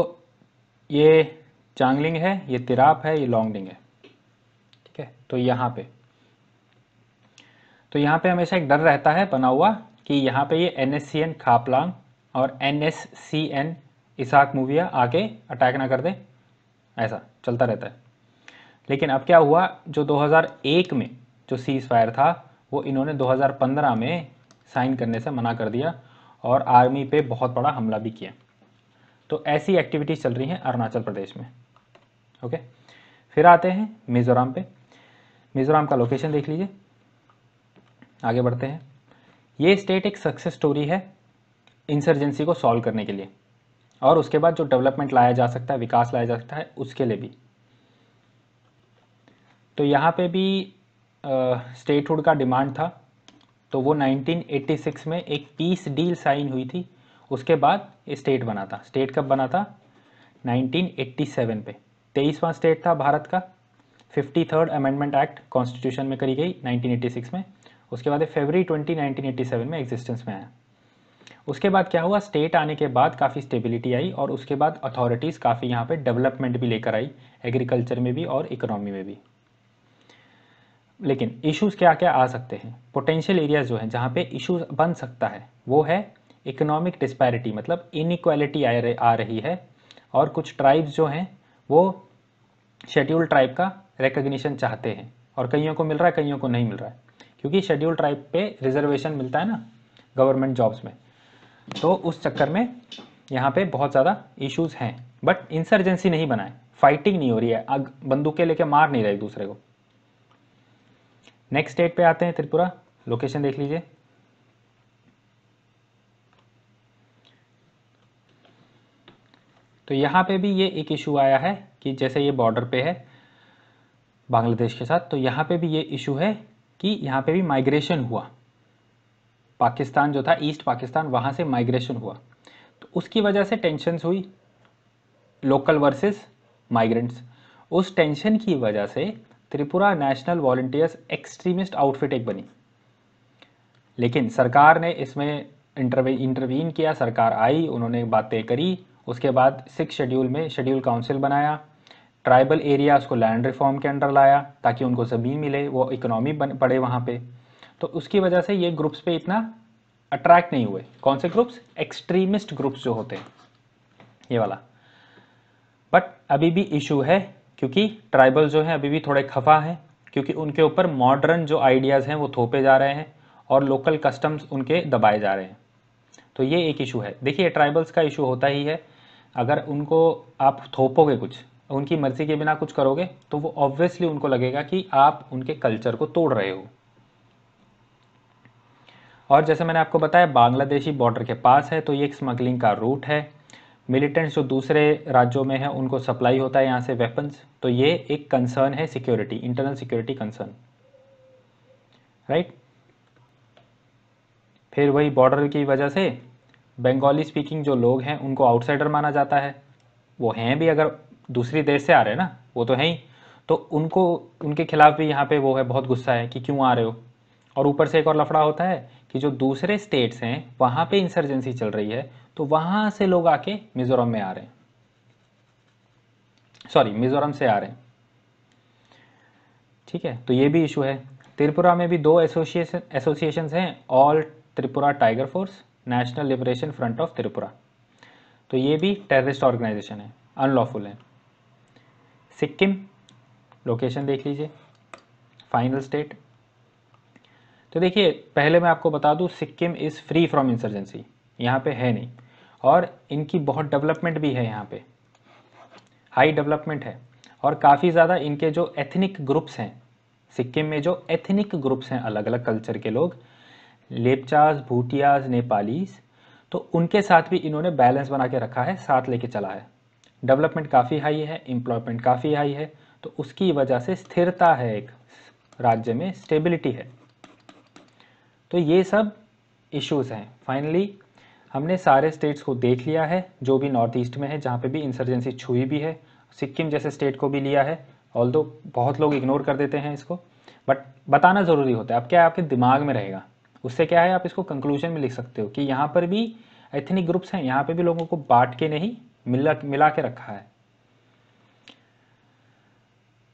ये चांगलिंग है ये तिराप है ये लॉन्गडिंग है ठीक है तो यहाँ पे तो यहाँ पे हमेशा एक डर रहता है बना हुआ कि यहाँ पे ये N S C N Khaplang और N S C N Isak Muivah आके अटैक ना कर दे ऐसा चलता रहता है लेकिन अब क्या हुआ जो 2001 में जो सीज फायर था वो इन्होंने 2015 में साइन करने से मना कर दिया और आर्मी पे बहुत बड़ा हमला भी किया तो ऐसी एक्टिविटीज़ चल रही हैं अरुणाचल प्रदेश में ओके फिर आते हैं मिजोराम पे मिजोराम का लोकेशन देख लीजिए आगे बढ़ते हैं ये स्टेट एक सक्सेस स्टोरी है इंसर्जेंसी को सॉल्व करने के लिए और उसके बाद जो डेवलपमेंट लाया जा सकता है विकास लाया जा सकता है उसके लिए भी तो यहाँ पे भी स्टेटहुड का डिमांड था तो वो 1986 में एक पीस डील साइन हुई थी उसके बाद स्टेट बना था स्टेट कब बना था 1987 पे तेईसवां स्टेट था भारत का fifty third amendment act constitution में करी गई 1986 में उसके बाद फेबरी 20 1987 में एग्जिस्टेंस में आया उसके बाद क्या हुआ स्टेट आने के बाद काफ़ी स्टेबिलिटी आई और उसके बाद अथॉरिटीज़ काफ़ी यहाँ पे डेवलपमेंट भी लेकर आई एग्रीकल्चर में भी और इकोनॉमी में भी लेकिन इश्यूज क्या क्या आ सकते हैं पोटेंशियल एरियाज जो हैं जहाँ पे इश्यूज बन सकता है वो है इकोनॉमिक डिस्पैरिटी मतलब इनक्वालिटी आ रही है और कुछ ट्राइब्स जो हैं वो शेड्यूल ट्राइब का रिकग्निशन चाहते हैं और कईयों को मिल रहा है कईयों को नहीं मिल रहा है क्योंकि शेड्यूल ट्राइब पे रिजर्वेशन मिलता है ना गवर्नमेंट जॉब्स में तो उस चक्कर में यहाँ पे बहुत ज़्यादा इश्यूज हैं बट इंसर्जेंसी नहीं बनाए फाइटिंग नहीं हो रही है बंदूकें लेके मार नहीं रहे दूसरे को नेक्स्ट स्टेट पे आते हैं त्रिपुरा लोकेशन देख लीजिए तो यहाँ पे भी ये एक इशू आया है कि जैसे ये बॉर्डर पे है बांग्लादेश के साथ तो यहाँ पे भी ये इशू है कि यहाँ पे भी माइग्रेशन हुआ पाकिस्तान जो था ईस्ट पाकिस्तान वहाँ से माइग्रेशन हुआ तो उसकी वजह से टेंशन्स हुई लोकल वर्सेस माइग्रेंट्स उस टेंशन की वजह से Tripura national volunteers extremist outfit एक बनी लेकिन सरकार ने इसमें इंटरवीन किया सरकार आई उन्होंने बातें करी उसके बाद सिक्स शेड्यूल में शेड्यूल काउंसिल बनाया ट्राइबल एरियाज़ को लैंड रिफॉर्म के अंडर लाया ताकि उनको ज़मीन मिले वो इकोनॉमी बन पड़े वहाँ पे तो उसकी वजह से ये ग्रुप्स पे इतना अट्रैक्ट नहीं हुए कौन से ग्रुप्स एक्सट्रीमिस्ट ग्रुप्स जो होते हैं ये वाला बट अभी भी इशू है क्योंकि ट्राइबल जो है अभी भी थोड़े खफा हैं क्योंकि उनके ऊपर मॉडर्न जो आइडियाज़ हैं वो थोपे जा रहे हैं और लोकल कस्टम्स उनके दबाए जा रहे हैं तो ये एक इशू है देखिए ट्राइबल्स का इशू होता ही है अगर उनको आप थोपोगे कुछ उनकी मर्जी के बिना कुछ करोगे तो वो ऑब्वियसली उनको लगेगा कि आप उनके कल्चर को तोड़ रहे हो और जैसे मैंने आपको बताया बांग्लादेशी बॉर्डर के पास है तो ये एक स्मगलिंग का रूट है मिलिटेंट्स जो दूसरे राज्यों में हैं उनको सप्लाई होता है यहाँ से वेपन्स तो ये एक कंसर्न है security internal security concern right फिर वही बॉर्डर की वजह से बंगाली स्पीकिंग जो लोग हैं उनको आउटसाइडर माना जाता है वो हैं भी अगर दूसरी देश से आ रहे हैं ना वो तो हैं ही तो उनको उनके खिलाफ भी यहाँ पे वो है बहुत गुस्सा है कि क्यों आ रहे हो और ऊपर से एक और लफड़ा होता है कि जो दूसरे स्टेट्स हैं वहाँ पे इंसर्जेंसी चल रही है तो वहां से लोग आके मिज़ोरम में आ रहे हैं सॉरी मिज़ोरम से आ रहे हैं ठीक है तो ये भी इशू है त्रिपुरा में भी दो एसोसिएशन एसोसिएशन हैं all Tripura tiger force national liberation front of Tripura तो ये भी टेररिस्ट ऑर्गेनाइजेशन है अनलॉफुल है सिक्किम लोकेशन देख लीजिए फाइनल स्टेट तो देखिए पहले मैं आपको बता दूं Sikkim is free from insurgency यहाँ पे है नहीं और इनकी बहुत डेवलपमेंट भी है यहाँ पे हाई डेवलपमेंट है और काफ़ी ज़्यादा इनके जो एथनिक ग्रुप्स हैं सिक्किम में जो एथनिक ग्रुप्स हैं अलग अलग कल्चर के लोग लेपचाज भूटियाज नेपालीज तो उनके साथ भी इन्होंने बैलेंस बना के रखा है साथ लेके चला है डेवलपमेंट काफ़ी हाई है एम्प्लॉयमेंट काफ़ी हाई है तो उसकी वजह से स्थिरता है एक राज्य में स्टेबिलिटी है तो ये सब इश्यूज हैं फाइनली हमने सारे स्टेट्स को देख लिया है जो भी नॉर्थ ईस्ट में है जहाँ पे भी इंसर्जेंसी छुई भी है सिक्किम जैसे स्टेट को भी लिया है ऑल बहुत लोग इग्नोर कर देते हैं इसको बट बताना ज़रूरी होता है अब क्या आपके दिमाग में रहेगा उससे क्या है आप इसको कंक्लूजन में लिख सकते हो कि यहाँ पर भी एथनिक ग्रुप्स हैं यहाँ पर भी लोगों को बांट के नहीं मिला मिला के रखा है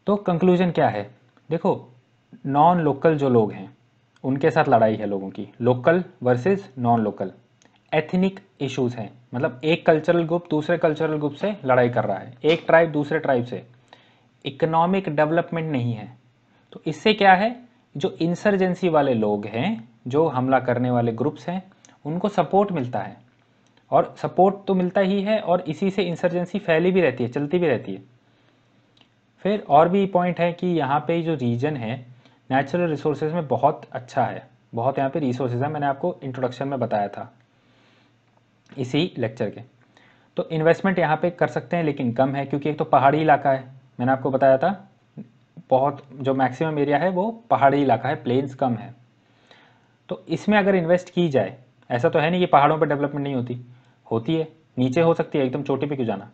तो कंक्लूजन क्या है देखो नॉन लोकल जो लोग हैं उनके साथ लड़ाई है लोगों की local versus non local ethnic issues हैं मतलब एक कल्चरल ग्रुप दूसरे कल्चरल ग्रुप से लड़ाई कर रहा है एक ट्राइब दूसरे ट्राइब से इकोनॉमिक डेवलपमेंट नहीं है तो इससे क्या है जो इंसर्जेंसी वाले लोग हैं जो हमला करने वाले ग्रुप्स हैं उनको सपोर्ट मिलता है और सपोर्ट तो मिलता ही है और इसी से इंसर्जेंसी फैली भी रहती है चलती भी रहती है फिर और भी पॉइंट है कि यहाँ पे जो रीजन है नेचुरल रिसोर्सेज में बहुत अच्छा है बहुत यहाँ पे रिसोर्सेज है मैंने आपको इंट्रोडक्शन में बताया था इसी लेक्चर के तो इन्वेस्टमेंट यहाँ पे कर सकते हैं लेकिन कम है क्योंकि एक तो पहाड़ी इलाका है मैंने आपको बताया था बहुत जो मैक्सिमम एरिया है वो पहाड़ी इलाका है प्लेन्स कम है तो इसमें अगर इन्वेस्ट की जाए ऐसा तो है नहीं कि पहाड़ों पर डेवलपमेंट नहीं होती होती है नीचे हो सकती है एकदम चोटी पे क्यों जाना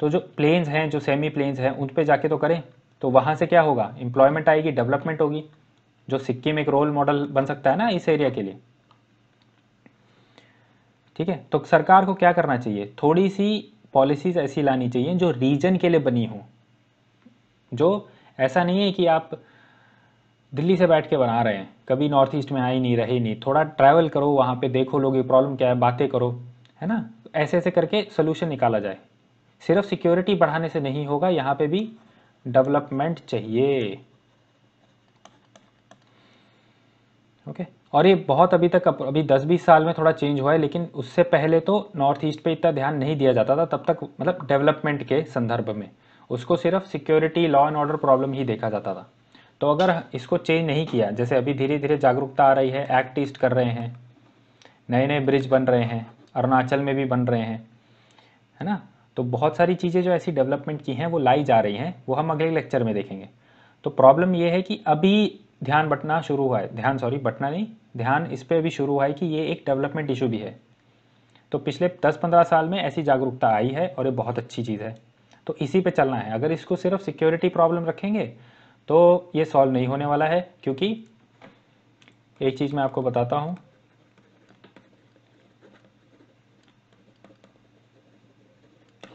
तो जो प्लेन्स हैं जो सेमी प्लेन्स हैं उन पर जाके तो करें तो वहाँ से क्या होगा एम्प्लॉयमेंट आएगी डेवलपमेंट होगी जो सिक्किम एक रोल मॉडल बन सकता है ना इस एरिया के लिए ठीक है तो सरकार को क्या करना चाहिए थोड़ी सी पॉलिसीज ऐसी लानी चाहिए जो रीजन के लिए बनी हो जो ऐसा नहीं है कि आप दिल्ली से बैठ के बना रहे हैं कभी नॉर्थ ईस्ट में आए नहीं रहे नहीं थोड़ा ट्रैवल करो वहाँ पे देखो लोग ये प्रॉब्लम क्या है बातें करो है ना ऐसे ऐसे करके सोल्यूशन निकाला जाए सिर्फ सिक्योरिटी बढ़ाने से नहीं होगा यहाँ पे भी डेवलपमेंट चाहिए ओके okay? और ये बहुत अभी तक अभी दस बीस साल में थोड़ा चेंज हुआ है लेकिन उससे पहले तो नॉर्थ ईस्ट पे इतना ध्यान नहीं दिया जाता था तब तक मतलब डेवलपमेंट के संदर्भ में उसको सिर्फ security law and order problem ही देखा जाता था तो अगर इसको चेंज नहीं किया जैसे अभी धीरे धीरे जागरूकता आ रही है एक्ट ईस्ट कर रहे हैं नए नए ब्रिज बन रहे हैं अरुणाचल में भी बन रहे हैं है ना तो बहुत सारी चीज़ें जो ऐसी डेवलपमेंट की हैं वो लाई जा रही हैं वो हम अगले लेक्चर में देखेंगे तो प्रॉब्लम ये है कि अभी ध्यान बटना शुरू हुआ है ध्यान सॉरी बटना नहीं ध्यान इस पर भी शुरू हुआ है कि ये एक डेवलपमेंट इशू भी है तो पिछले 10-15 साल में ऐसी जागरूकता आई है और ये बहुत अच्छी चीज़ है तो इसी पे चलना है अगर इसको सिर्फ सिक्योरिटी प्रॉब्लम रखेंगे तो ये सॉल्व नहीं होने वाला है क्योंकि एक चीज़ मैं आपको बताता हूँ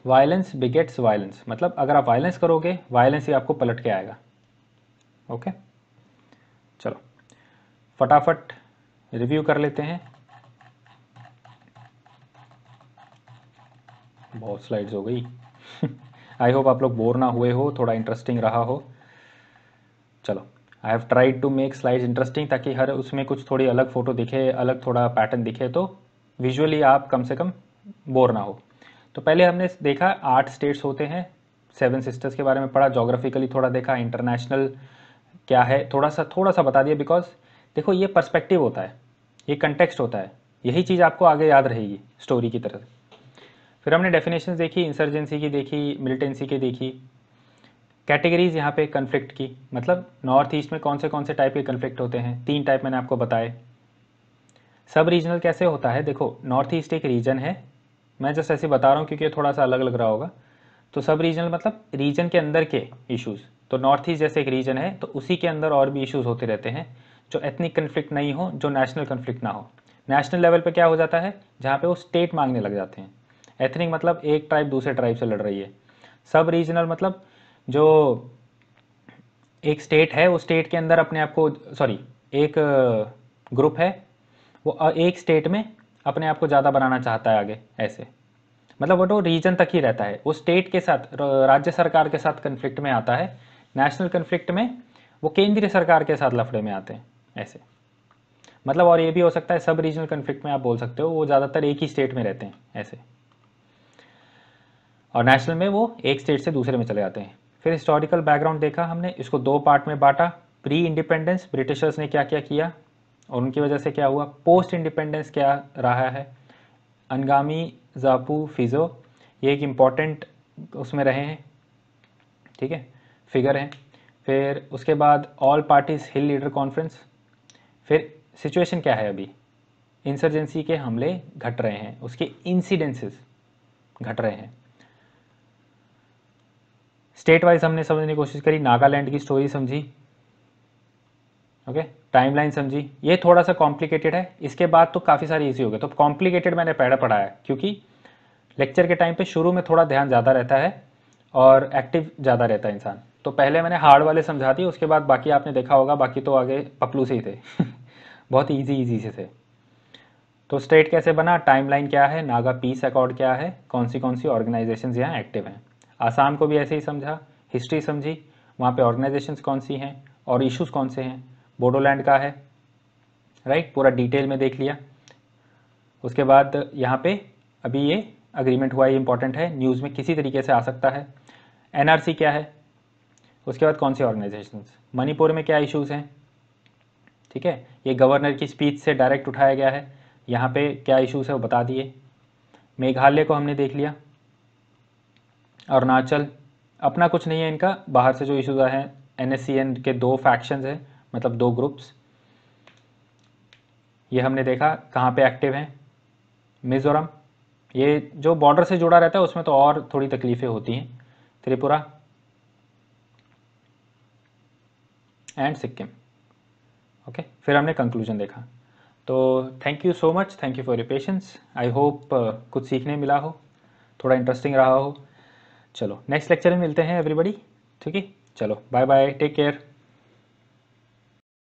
वायलेंस बिगेट्स वायलेंस मतलब अगर आप वायलेंस करोगे वायलेंस ही आपको पलट के आएगा ओके चलो फटाफट रिव्यू कर लेते हैं बहुत स्लाइड्स हो गई आई होप आप लोग बोर ना हुए हो थोड़ा इंटरेस्टिंग रहा हो चलो I have tried to make slides interesting ताकि हर उसमें कुछ थोड़ी अलग फ़ोटो दिखे अलग थोड़ा पैटर्न दिखे तो विजुअली आप कम से कम बोर ना हो तो पहले हमने देखा आठ स्टेट्स होते हैं सेवन सिस्टर्स के बारे में पढ़ा जोग्राफिकली थोड़ा देखा इंटरनेशनल क्या है थोड़ा सा थोड़ा सा बता दिया बिकॉज देखो ये पर्सपेक्टिव होता है ये कंटेक्स्ट होता है यही चीज़ आपको आगे याद रहेगी स्टोरी की तरह फिर हमने डेफिनेशन देखी इंसर्जेंसी की देखी मिलिटेंसी की देखी कैटेगरीज यहाँ पे कन्फ्लिक्ट की मतलब नॉर्थ ईस्ट में कौन से कौन से टाइप के कन्फ्लिक्ट होते हैं तीन टाइप मैंने आपको बताए सब रीजनल कैसे होता है देखो नॉर्थ ईस्ट एक रीजन है मैं जस्ट ऐसे बता रहा हूँ क्योंकि थोड़ा सा अलग लग रहा होगा तो सब रीजनल मतलब रीजन के अंदर के इशूज़ तो नॉर्थ ईस्ट जैसे एक रीजन है तो उसी के अंदर और भी इशूज़ होते रहते हैं जो एथनिक कन्फ्लिक्ट नहीं हो जो नेशनल कन्फ्लिक्ट ना हो नेशनल लेवल पे क्या हो जाता है जहाँ पे वो स्टेट मांगने लग जाते हैं एथनिक मतलब एक ट्राइब दूसरे ट्राइब से लड़ रही है सब रीजनल मतलब जो एक स्टेट है वो स्टेट के अंदर अपने आप को सॉरी एक ग्रुप uh, है वो एक स्टेट में अपने आप को ज़्यादा बनाना चाहता है आगे ऐसे मतलब वो तो रीजन तक ही रहता है वो स्टेट के साथ राज्य सरकार के साथ कन्फ्लिक्ट में आता है नेशनल कन्फ्लिक्ट में वो केंद्रीय सरकार के साथ लफड़े में आते हैं ऐसे मतलब और ये भी हो सकता है सब रीजनल कन्फ्लिक्ट में आप बोल सकते हो वो ज़्यादातर एक ही स्टेट में रहते हैं ऐसे और नेशनल में वो एक स्टेट से दूसरे में चले जाते हैं फिर हिस्टोरिकल बैकग्राउंड देखा हमने इसको दो पार्ट में बांटा प्री इंडिपेंडेंस ब्रिटिशर्स ने क्या क्या किया और उनकी वजह से क्या हुआ पोस्ट इंडिपेंडेंस क्या रहा है अनगामी जापू फिज़ो ये एक इम्पॉर्टेंट उसमें रहे हैं ठीक है फिगर हैं फिर उसके बाद all parties hill leader conference फिर सिचुएशन क्या है अभी इंसर्जेंसी के हमले घट रहे हैं उसके इंसिडेंसेस घट रहे हैं स्टेट वाइज हमने समझने की कोशिश करी नागालैंड की स्टोरी समझी ओके टाइमलाइन समझी ये थोड़ा सा कॉम्प्लिकेटेड है इसके बाद तो काफ़ी सारी इजी हो गए तो कॉम्प्लिकेटेड मैंने पहले पढ़ाया क्योंकि लेक्चर के टाइम पे शुरू में थोड़ा ध्यान ज़्यादा रहता है और एक्टिव ज़्यादा रहता है इंसान तो पहले मैंने हार्ड वाले समझा दिए उसके बाद बाकी आपने देखा होगा बाकी तो आगे पपलू से ही थे बहुत इजी इजी से थे तो स्टेट कैसे बना टाइमलाइन क्या है नागा पीस अकॉर्ड क्या है कौन सी कौन सी ऑर्गेनाइजेशन यहाँ एक्टिव हैं आसाम को भी ऐसे ही समझा हिस्ट्री समझी वहाँ पे ऑर्गेनाइजेशंस कौन सी हैं और इश्यूज कौन से हैं बोडोलैंड का है राइट पूरा डिटेल में देख लिया उसके बाद यहाँ पे अभी ये अग्रीमेंट हुआ ये इंपॉर्टेंट है न्यूज़ में किसी तरीके से आ सकता है एनआरसी क्या है उसके बाद कौन सी ऑर्गेनाइजेशन मणिपुर में क्या इशूज़ हैं ठीक है ये गवर्नर की स्पीच से डायरेक्ट उठाया गया है यहाँ पे क्या इशूज़ है वो बता दिए मेघालय को हमने देख लिया अरुणाचल अपना कुछ नहीं है इनका बाहर से जो इशूज आए हैं एन के दो फैक्शंस हैं मतलब दो ग्रुप्स ये हमने देखा कहाँ पे एक्टिव हैं मिज़ोरम ये जो बॉर्डर से जुड़ा रहता है उसमें तो और थोड़ी तकलीफ़ें होती हैं त्रिपुरा एंड सिक्किम ओके फिर हमने कंक्लूजन देखा तो thank you so much thank you for your patience I hope कुछ सीखने मिला हो थोड़ा इंटरेस्टिंग रहा हो चलो नेक्स्ट लेक्चर में मिलते हैं एवरीबडी ठीक है चलो बाय बाय टेक केयर